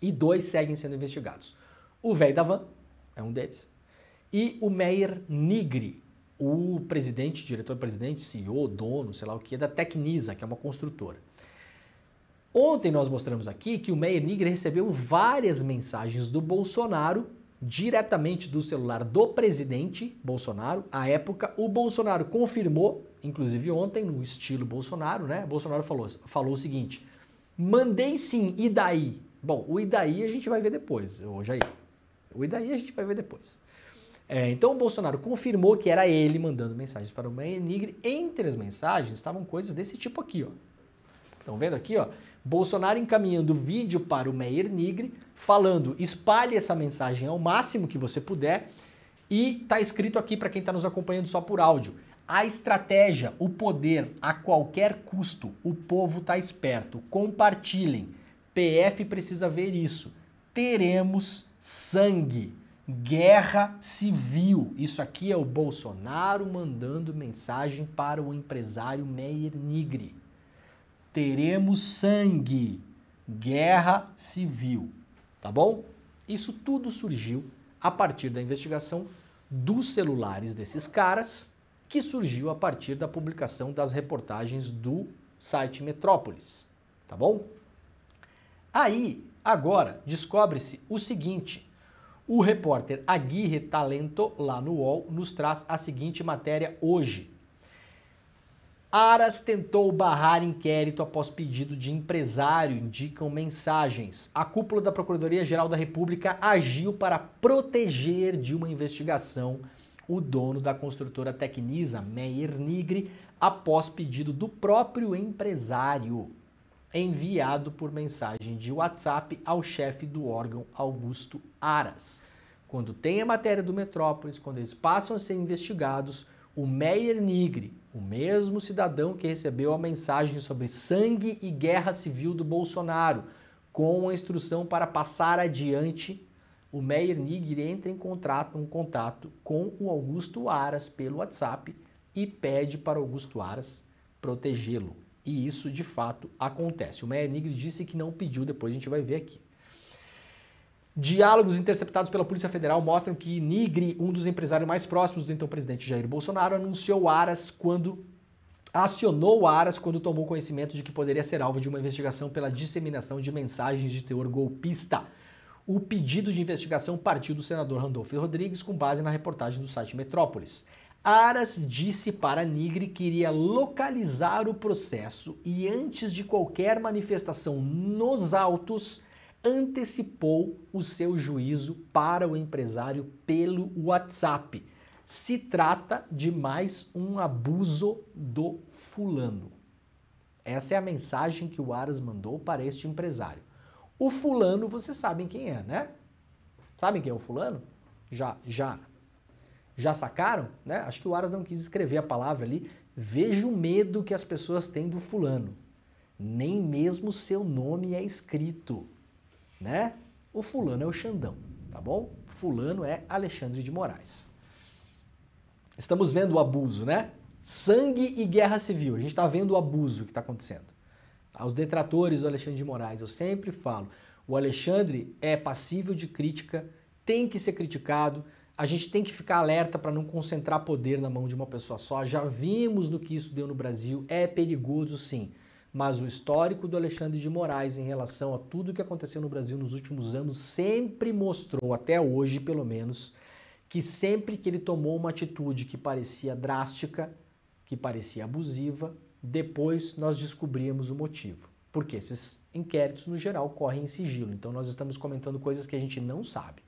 E dois seguem sendo investigados. O velho da van é um deles. E o Meyer Nigri, o presidente, diretor-presidente, CEO, dono, sei lá o que, da Tecnisa, que é uma construtora. Ontem nós mostramos aqui que o Meyer Nigre recebeu várias mensagens do Bolsonaro diretamente do celular do presidente Bolsonaro. À época, o Bolsonaro confirmou, inclusive ontem, no estilo Bolsonaro, né? Bolsonaro falou, falou o seguinte: mandei sim, e daí? Bom, o e daí a gente vai ver depois, hoje aí. O e daí a gente vai ver depois. É, então o Bolsonaro confirmou que era ele mandando mensagens para o Nigre. Entre as mensagens estavam coisas desse tipo aqui, ó. Estão vendo aqui, ó? Bolsonaro encaminhando vídeo para o Meyer Nigri, falando: espalhe essa mensagem ao máximo que você puder. E está escrito aqui para quem está nos acompanhando só por áudio: a estratégia, o poder, a qualquer custo, o povo está esperto. Compartilhem. PF precisa ver isso. Teremos sangue. Guerra civil. Isso aqui é o Bolsonaro mandando mensagem para o empresário Meyer Nigri teremos sangue, guerra civil, tá bom? Isso tudo surgiu a partir da investigação dos celulares desses caras, que surgiu a partir da publicação das reportagens do site Metrópolis, tá bom? Aí, agora, descobre-se o seguinte: o repórter Aguirre Talento, lá no UOL, nos traz a seguinte matéria hoje. Aras tentou barrar inquérito após pedido de empresário, indicam mensagens. A cúpula da Procuradoria-Geral da República agiu para proteger de uma investigação o dono da construtora Tecnisa, Meyer Nigri, após pedido do próprio empresário, enviado por mensagem de WhatsApp ao chefe do órgão, Augusto Aras. Quando tem a matéria do Metrópolis, quando eles passam a ser investigados, o Meyer Nigri, o mesmo cidadão que recebeu a mensagem sobre sangue e guerra civil do Bolsonaro, com a instrução para passar adiante, o Meyer Nigri entra em contrato, um contato com o Augusto Aras pelo WhatsApp e pede para Augusto Aras protegê-lo. E isso de fato acontece. O Meyer Nigri disse que não pediu, depois a gente vai ver aqui. Diálogos interceptados pela Polícia Federal mostram que Nigri, um dos empresários mais próximos do então presidente Jair Bolsonaro, anunciou Aras quando acionou Aras quando tomou conhecimento de que poderia ser alvo de uma investigação pela disseminação de mensagens de teor golpista. O pedido de investigação partiu do senador Randolfo Rodrigues com base na reportagem do site Metrópolis. Aras disse para Nigre que iria localizar o processo e, antes de qualquer manifestação nos autos, antecipou o seu juízo para o empresário pelo WhatsApp. Se trata de mais um abuso do fulano. Essa é a mensagem que o Aras mandou para este empresário. O fulano, vocês sabem quem é, né? Sabem quem é o fulano? Já, já, já sacaram? Né? Acho que o Aras não quis escrever a palavra ali. Veja o medo que as pessoas têm do fulano. Nem mesmo seu nome é escrito né? O fulano é o Xandão, tá bom? Fulano é Alexandre de Moraes. Estamos vendo o abuso, né? Sangue e guerra civil. A gente está vendo o abuso que está acontecendo. Aos tá? detratores do Alexandre de Moraes, eu sempre falo: o Alexandre é passível de crítica, tem que ser criticado. A gente tem que ficar alerta para não concentrar poder na mão de uma pessoa só. Já vimos no que isso deu no Brasil, é perigoso sim. Mas o histórico do Alexandre de Moraes em relação a tudo o que aconteceu no Brasil nos últimos anos sempre mostrou, até hoje pelo menos, que sempre que ele tomou uma atitude que parecia drástica, que parecia abusiva, depois nós descobríamos o motivo. Porque esses inquéritos, no geral, correm em sigilo. Então nós estamos comentando coisas que a gente não sabe.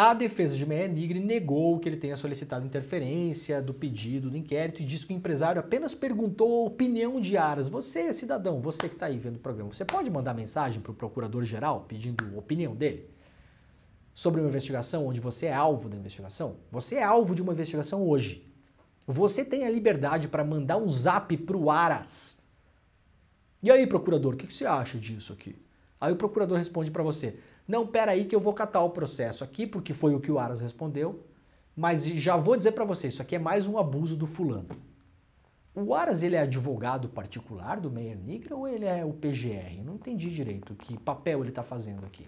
A defesa de Meia Nigre negou que ele tenha solicitado interferência do pedido do inquérito e disse que o empresário apenas perguntou a opinião de Aras. Você, cidadão, você que está aí vendo o programa, você pode mandar mensagem para o procurador-geral pedindo a opinião dele? Sobre uma investigação onde você é alvo da investigação? Você é alvo de uma investigação hoje. Você tem a liberdade para mandar um zap para o Aras. E aí, procurador, o que, que você acha disso aqui? Aí o procurador responde para você: não, pera aí que eu vou catar o processo aqui, porque foi o que o Aras respondeu, mas já vou dizer para você, isso aqui é mais um abuso do fulano. O Aras ele é advogado particular do Meyer Negra ou ele é o PGR? não entendi direito que papel ele está fazendo aqui.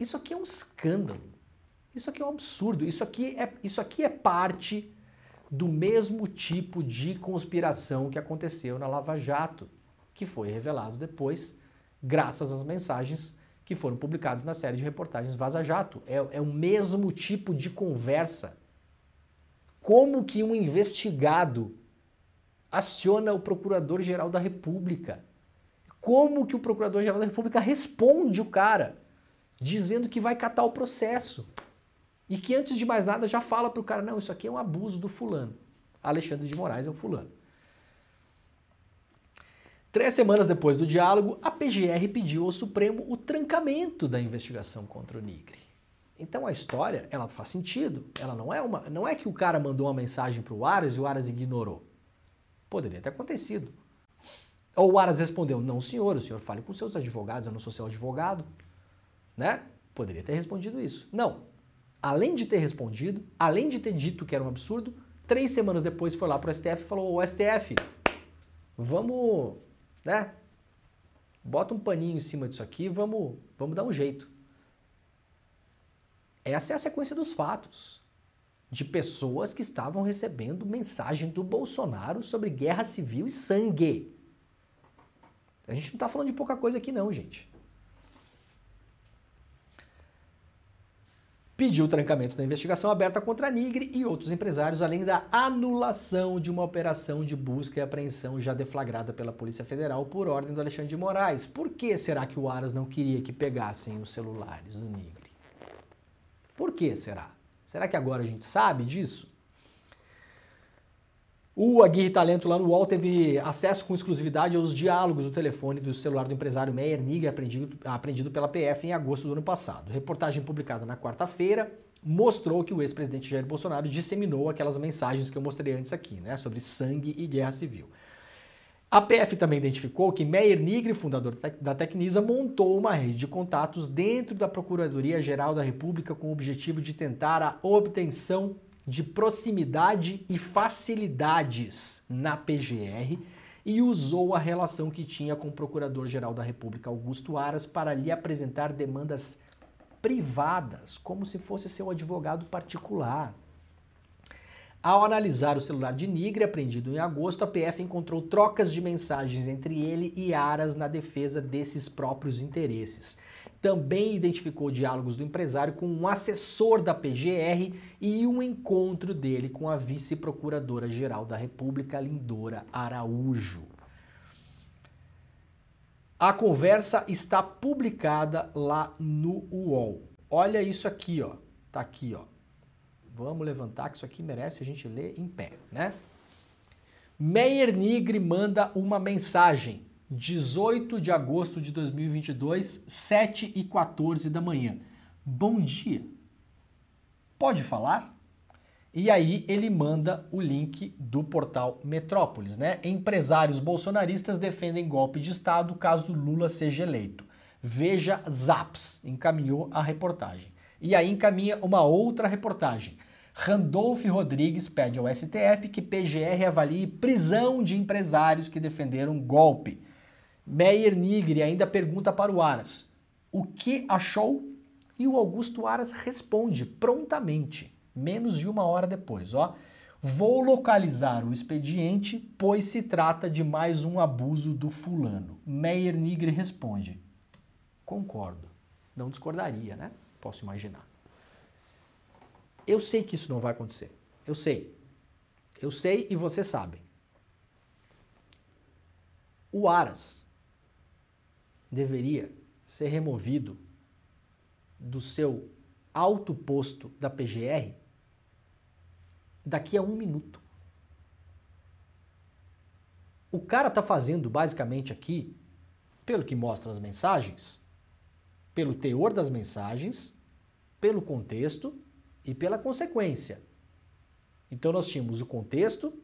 Isso aqui é um escândalo. Isso aqui é um absurdo. Isso aqui é, isso aqui é parte do mesmo tipo de conspiração que aconteceu na Lava Jato, que foi revelado depois, graças às mensagens que foram publicados na série de reportagens Vaza Jato. É, é o mesmo tipo de conversa. Como que um investigado aciona o Procurador-Geral da República? Como que o Procurador-Geral da República responde o cara, dizendo que vai catar o processo? E que antes de mais nada já fala para o cara: não, isso aqui é um abuso do fulano. Alexandre de Moraes é o fulano. Três semanas depois do diálogo, a PGR pediu ao Supremo o trancamento da investigação contra o Nigri. Então a história, ela faz sentido. Ela não é uma, não é que o cara mandou uma mensagem para o Aras e o Aras ignorou. Poderia ter acontecido. Ou o Aras respondeu: "Não, senhor, o senhor fale com seus advogados, eu não sou seu advogado". Né? Poderia ter respondido isso. Não. Além de ter respondido, além de ter dito que era um absurdo, três semanas depois foi lá para o STF e falou: "O STF, vamos né? Bota um paninho em cima disso aqui, vamos, vamos dar um jeito. Essa é a sequência dos fatos de pessoas que estavam recebendo mensagem do Bolsonaro sobre guerra civil e sangue. A gente não está falando de pouca coisa aqui, não, gente. pediu o trancamento da investigação aberta contra Nigre e outros empresários, além da anulação de uma operação de busca e apreensão já deflagrada pela Polícia Federal por ordem do Alexandre de Moraes. Por que será que o Aras não queria que pegassem os celulares do Nigre? Por que será? Será que agora a gente sabe disso? O Aguirre Talento lá no UOL teve acesso com exclusividade aos diálogos do telefone do celular do empresário Meyer Nigger, aprendido, aprendido pela PF em agosto do ano passado. Reportagem publicada na quarta-feira mostrou que o ex-presidente Jair Bolsonaro disseminou aquelas mensagens que eu mostrei antes aqui, né, sobre sangue e guerra civil. A PF também identificou que Meyer Nigre, fundador da Tecnisa, montou uma rede de contatos dentro da Procuradoria-Geral da República com o objetivo de tentar a obtenção de proximidade e facilidades na PGR e usou a relação que tinha com o Procurador-Geral da República Augusto Aras para lhe apresentar demandas privadas, como se fosse seu advogado particular. Ao analisar o celular de Nigre, apreendido em agosto, a PF encontrou trocas de mensagens entre ele e Aras na defesa desses próprios interesses também identificou diálogos do empresário com um assessor da PGR e um encontro dele com a vice-procuradora-geral da República, Lindora Araújo. A conversa está publicada lá no UOL. Olha isso aqui, ó. Tá aqui, ó. Vamos levantar que isso aqui merece a gente ler em pé, né? Meyer Nigri manda uma mensagem. 18 de agosto de 2022, 7 e 14 da manhã. Bom dia. Pode falar? E aí ele manda o link do portal Metrópolis, né? Empresários bolsonaristas defendem golpe de Estado caso Lula seja eleito. Veja Zaps, encaminhou a reportagem. E aí encaminha uma outra reportagem. Randolph Rodrigues pede ao STF que PGR avalie prisão de empresários que defenderam golpe. Meyer Nigri ainda pergunta para o Aras: o que achou? E o Augusto Aras responde prontamente, menos de uma hora depois, ó. Vou localizar o expediente, pois se trata de mais um abuso do fulano. Meyer Nigri responde: Concordo. Não discordaria, né? Posso imaginar. Eu sei que isso não vai acontecer. Eu sei. Eu sei e vocês sabem. O Aras deveria ser removido do seu alto posto da PGR daqui a um minuto. O cara está fazendo basicamente aqui, pelo que mostram as mensagens, pelo teor das mensagens, pelo contexto e pela consequência. Então nós tínhamos o contexto,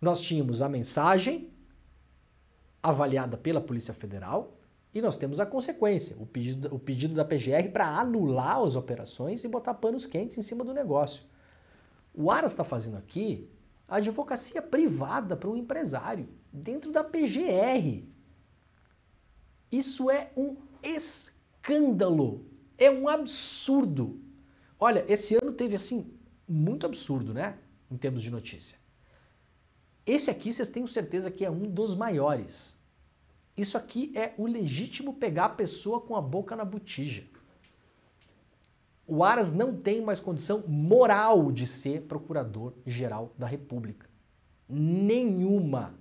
nós tínhamos a mensagem avaliada pela Polícia Federal, e nós temos a consequência, o pedido, o pedido da PGR para anular as operações e botar panos quentes em cima do negócio. O Aras está fazendo aqui a advocacia privada para um empresário, dentro da PGR. Isso é um escândalo, é um absurdo. Olha, esse ano teve assim, muito absurdo, né? Em termos de notícia. Esse aqui vocês têm certeza que é um dos maiores. Isso aqui é o legítimo pegar a pessoa com a boca na botija. O Aras não tem mais condição moral de ser procurador-geral da República. Nenhuma.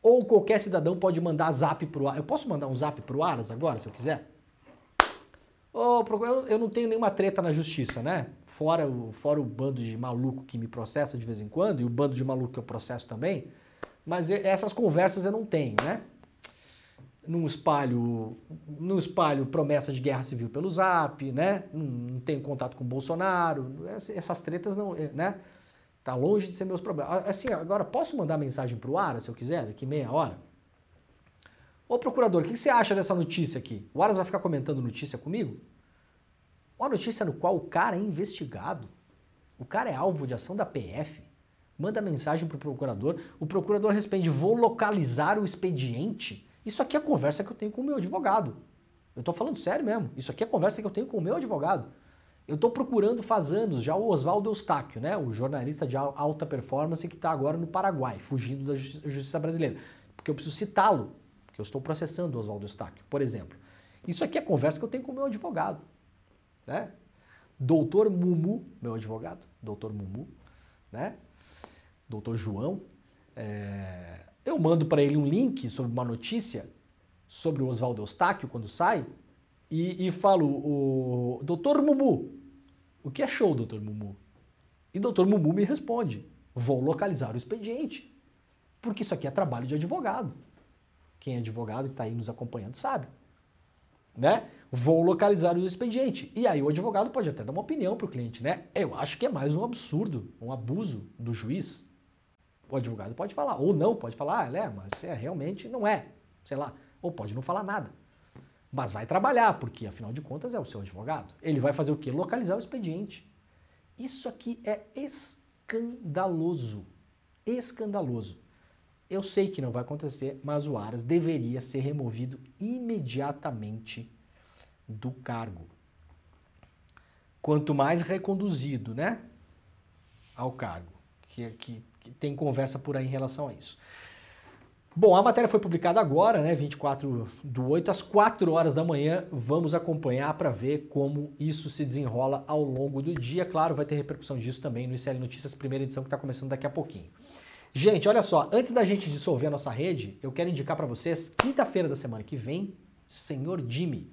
Ou qualquer cidadão pode mandar zap pro Aras. Eu posso mandar um zap pro Aras agora, se eu quiser? Oh, eu não tenho nenhuma treta na justiça, né? Fora o, fora o bando de maluco que me processa de vez em quando, e o bando de maluco que eu processo também. Mas essas conversas eu não tenho, né? não espalho, não espalho promessa de guerra civil pelo Zap, né? Não, não tenho contato com o Bolsonaro, essas tretas não, eh, né? Tá longe de ser meus problemas. Assim, agora posso mandar mensagem pro Aras, se eu quiser, daqui meia hora? Ô procurador, o que você acha dessa notícia aqui? O Aras vai ficar comentando notícia comigo? Uma notícia no qual o cara é investigado, o cara é alvo de ação da PF, manda mensagem pro procurador, o procurador responde, vou localizar o expediente isso aqui é a conversa que eu tenho com o meu advogado. Eu estou falando sério mesmo. Isso aqui é a conversa que eu tenho com o meu advogado. Eu estou procurando faz anos já o Oswaldo Eustáquio, né, o jornalista de alta performance que está agora no Paraguai, fugindo da justiça brasileira. Porque eu preciso citá-lo, porque eu estou processando o Oswaldo Eustáquio, por exemplo. Isso aqui é a conversa que eu tenho com o meu advogado. Né? Doutor Mumu, meu advogado, doutor Mumu, né? doutor João, é, eu mando para ele um link sobre uma notícia sobre o Oswaldo Eustáquio quando sai e, e falo, o doutor Mumu, o que achou, é doutor Mumu? E doutor Mumu me responde, vou localizar o expediente, porque isso aqui é trabalho de advogado. Quem é advogado que está aí nos acompanhando sabe. Né? Vou localizar o expediente. E aí o advogado pode até dar uma opinião para o cliente, né? Eu acho que é mais um absurdo, um abuso do juiz o advogado pode falar, ou não, pode falar, ah, é, mas é, realmente não é, sei lá, ou pode não falar nada. Mas vai trabalhar, porque afinal de contas é o seu advogado. Ele vai fazer o quê? Localizar o expediente. Isso aqui é escandaloso. Escandaloso. Eu sei que não vai acontecer, mas o Aras deveria ser removido imediatamente do cargo. Quanto mais reconduzido, né? Ao cargo, que, que tem conversa por aí em relação a isso. Bom, a matéria foi publicada agora, né, 24 do 8, às 4 horas da manhã. Vamos acompanhar para ver como isso se desenrola ao longo do dia. Claro, vai ter repercussão disso também no ICL Notícias, primeira edição que está começando daqui a pouquinho. Gente, olha só, antes da gente dissolver a nossa rede, eu quero indicar para vocês, quinta-feira da semana que vem, Senhor Jimmy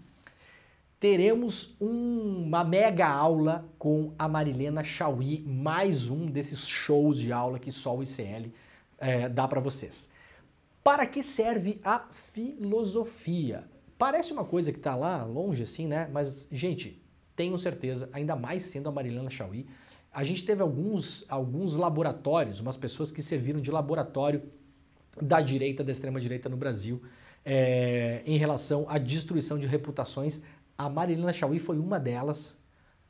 teremos um, uma mega aula com a Marilena Chauí, mais um desses shows de aula que só o ICL é, dá para vocês. Para que serve a filosofia? Parece uma coisa que está lá longe assim, né? Mas, gente, tenho certeza, ainda mais sendo a Marilena Chauí, a gente teve alguns, alguns laboratórios, umas pessoas que serviram de laboratório da direita, da extrema-direita no Brasil, é, em relação à destruição de reputações a Marilena Chauí foi uma delas.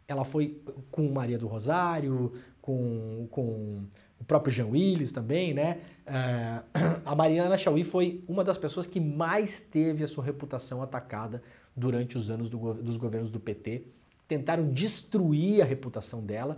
Ela foi com Maria do Rosário, com, com o próprio Jean Willis também, né? Uh, a Marilena Chauí foi uma das pessoas que mais teve a sua reputação atacada durante os anos do, dos governos do PT. Tentaram destruir a reputação dela,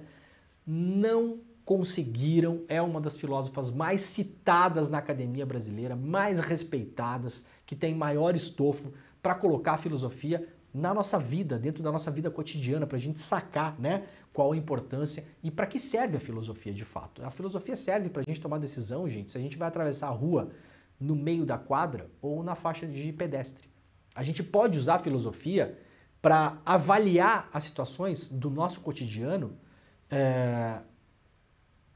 não conseguiram. É uma das filósofas mais citadas na academia brasileira, mais respeitadas, que tem maior estofo para colocar a filosofia na nossa vida, dentro da nossa vida cotidiana, para a gente sacar né, qual a importância e para que serve a filosofia de fato. A filosofia serve para a gente tomar decisão, gente, se a gente vai atravessar a rua no meio da quadra ou na faixa de pedestre. A gente pode usar a filosofia para avaliar as situações do nosso cotidiano é,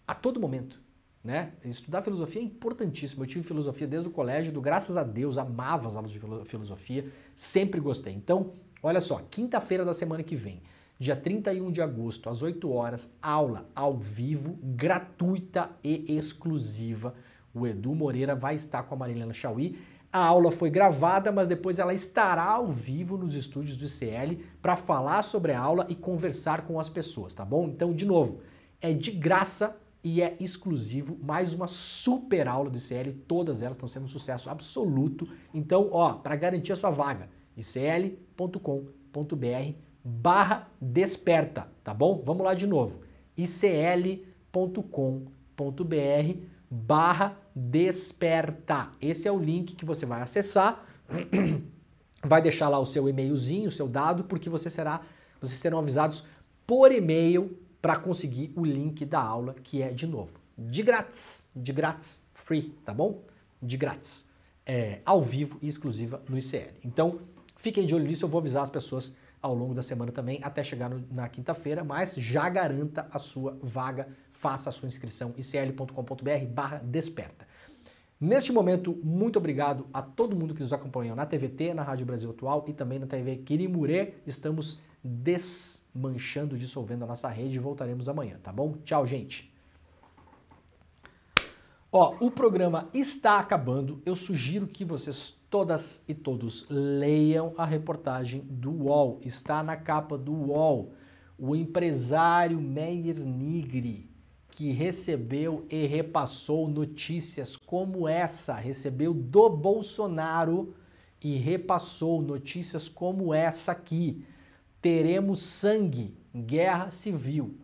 a todo momento. Né? Estudar filosofia é importantíssimo. Eu tive filosofia desde o colégio, do, graças a Deus, amava as aulas de filosofia, sempre gostei. Então, olha só, quinta-feira da semana que vem, dia 31 de agosto, às 8 horas, aula ao vivo, gratuita e exclusiva. O Edu Moreira vai estar com a Marilena Chauí. A aula foi gravada, mas depois ela estará ao vivo nos estúdios do CL para falar sobre a aula e conversar com as pessoas, tá bom? Então, de novo, é de graça e é exclusivo, mais uma super aula de CL, todas elas estão sendo um sucesso absoluto. Então, ó, para garantir a sua vaga, icl.com.br barra desperta, tá bom? Vamos lá de novo, icl.com.br barra desperta. Esse é o link que você vai acessar, vai deixar lá o seu e-mailzinho, o seu dado, porque você será, vocês serão avisados por e-mail para conseguir o link da aula, que é, de novo, de grátis, de grátis, free, tá bom? De grátis, é, ao vivo e exclusiva no ICL. Então, fiquem de olho nisso, eu vou avisar as pessoas ao longo da semana também, até chegar no, na quinta-feira, mas já garanta a sua vaga, faça a sua inscrição, icl.com.br barra desperta. Neste momento, muito obrigado a todo mundo que nos acompanhou na TVT, na Rádio Brasil Atual e também na TV Quirimurê. Estamos des manchando, dissolvendo a nossa rede voltaremos amanhã, tá bom? Tchau, gente! Ó, o programa está acabando. Eu sugiro que vocês todas e todos leiam a reportagem do UOL. Está na capa do UOL. O empresário Meyer Nigri, que recebeu e repassou notícias como essa, recebeu do Bolsonaro e repassou notícias como essa aqui teremos sangue, guerra civil.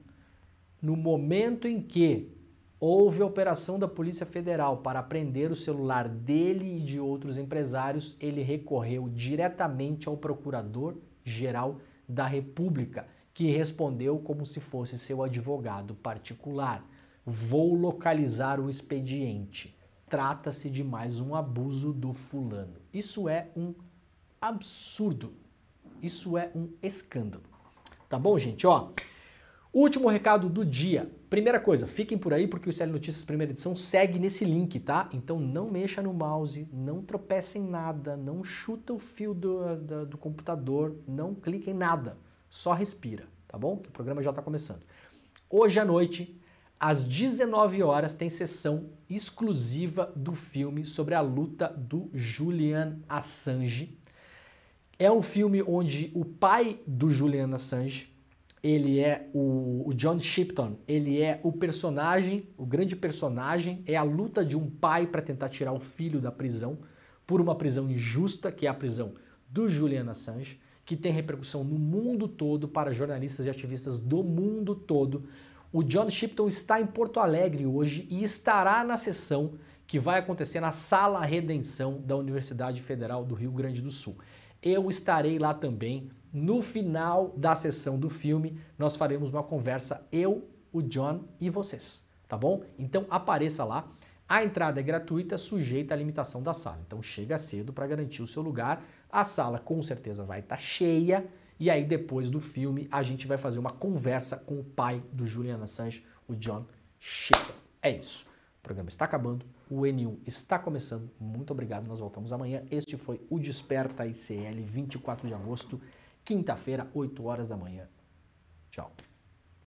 No momento em que houve a operação da Polícia Federal para prender o celular dele e de outros empresários, ele recorreu diretamente ao Procurador-Geral da República, que respondeu como se fosse seu advogado particular. Vou localizar o expediente. Trata-se de mais um abuso do fulano. Isso é um absurdo. Isso é um escândalo. Tá bom, gente? Ó, último recado do dia. Primeira coisa, fiquem por aí porque o CL Notícias Primeira Edição segue nesse link, tá? Então não mexa no mouse, não tropece em nada, não chuta o fio do, do, do computador, não clique em nada, só respira, tá bom? Que o programa já está começando. Hoje à noite, às 19 horas, tem sessão exclusiva do filme sobre a luta do Julian Assange é um filme onde o pai do Julian Assange, ele é o, o, John Shipton, ele é o personagem, o grande personagem, é a luta de um pai para tentar tirar o filho da prisão por uma prisão injusta, que é a prisão do Julian Assange, que tem repercussão no mundo todo para jornalistas e ativistas do mundo todo. O John Shipton está em Porto Alegre hoje e estará na sessão que vai acontecer na Sala Redenção da Universidade Federal do Rio Grande do Sul. Eu estarei lá também. No final da sessão do filme, nós faremos uma conversa, eu, o John e vocês, tá bom? Então apareça lá. A entrada é gratuita, sujeita à limitação da sala. Então chega cedo para garantir o seu lugar. A sala com certeza vai estar tá cheia. E aí depois do filme a gente vai fazer uma conversa com o pai do Julian Assange, o John Shipton. É isso. O programa está acabando. O N1 está começando. Muito obrigado, nós voltamos amanhã. Este foi o Desperta ICL, 24 de agosto, quinta-feira, 8 horas da manhã. Tchau.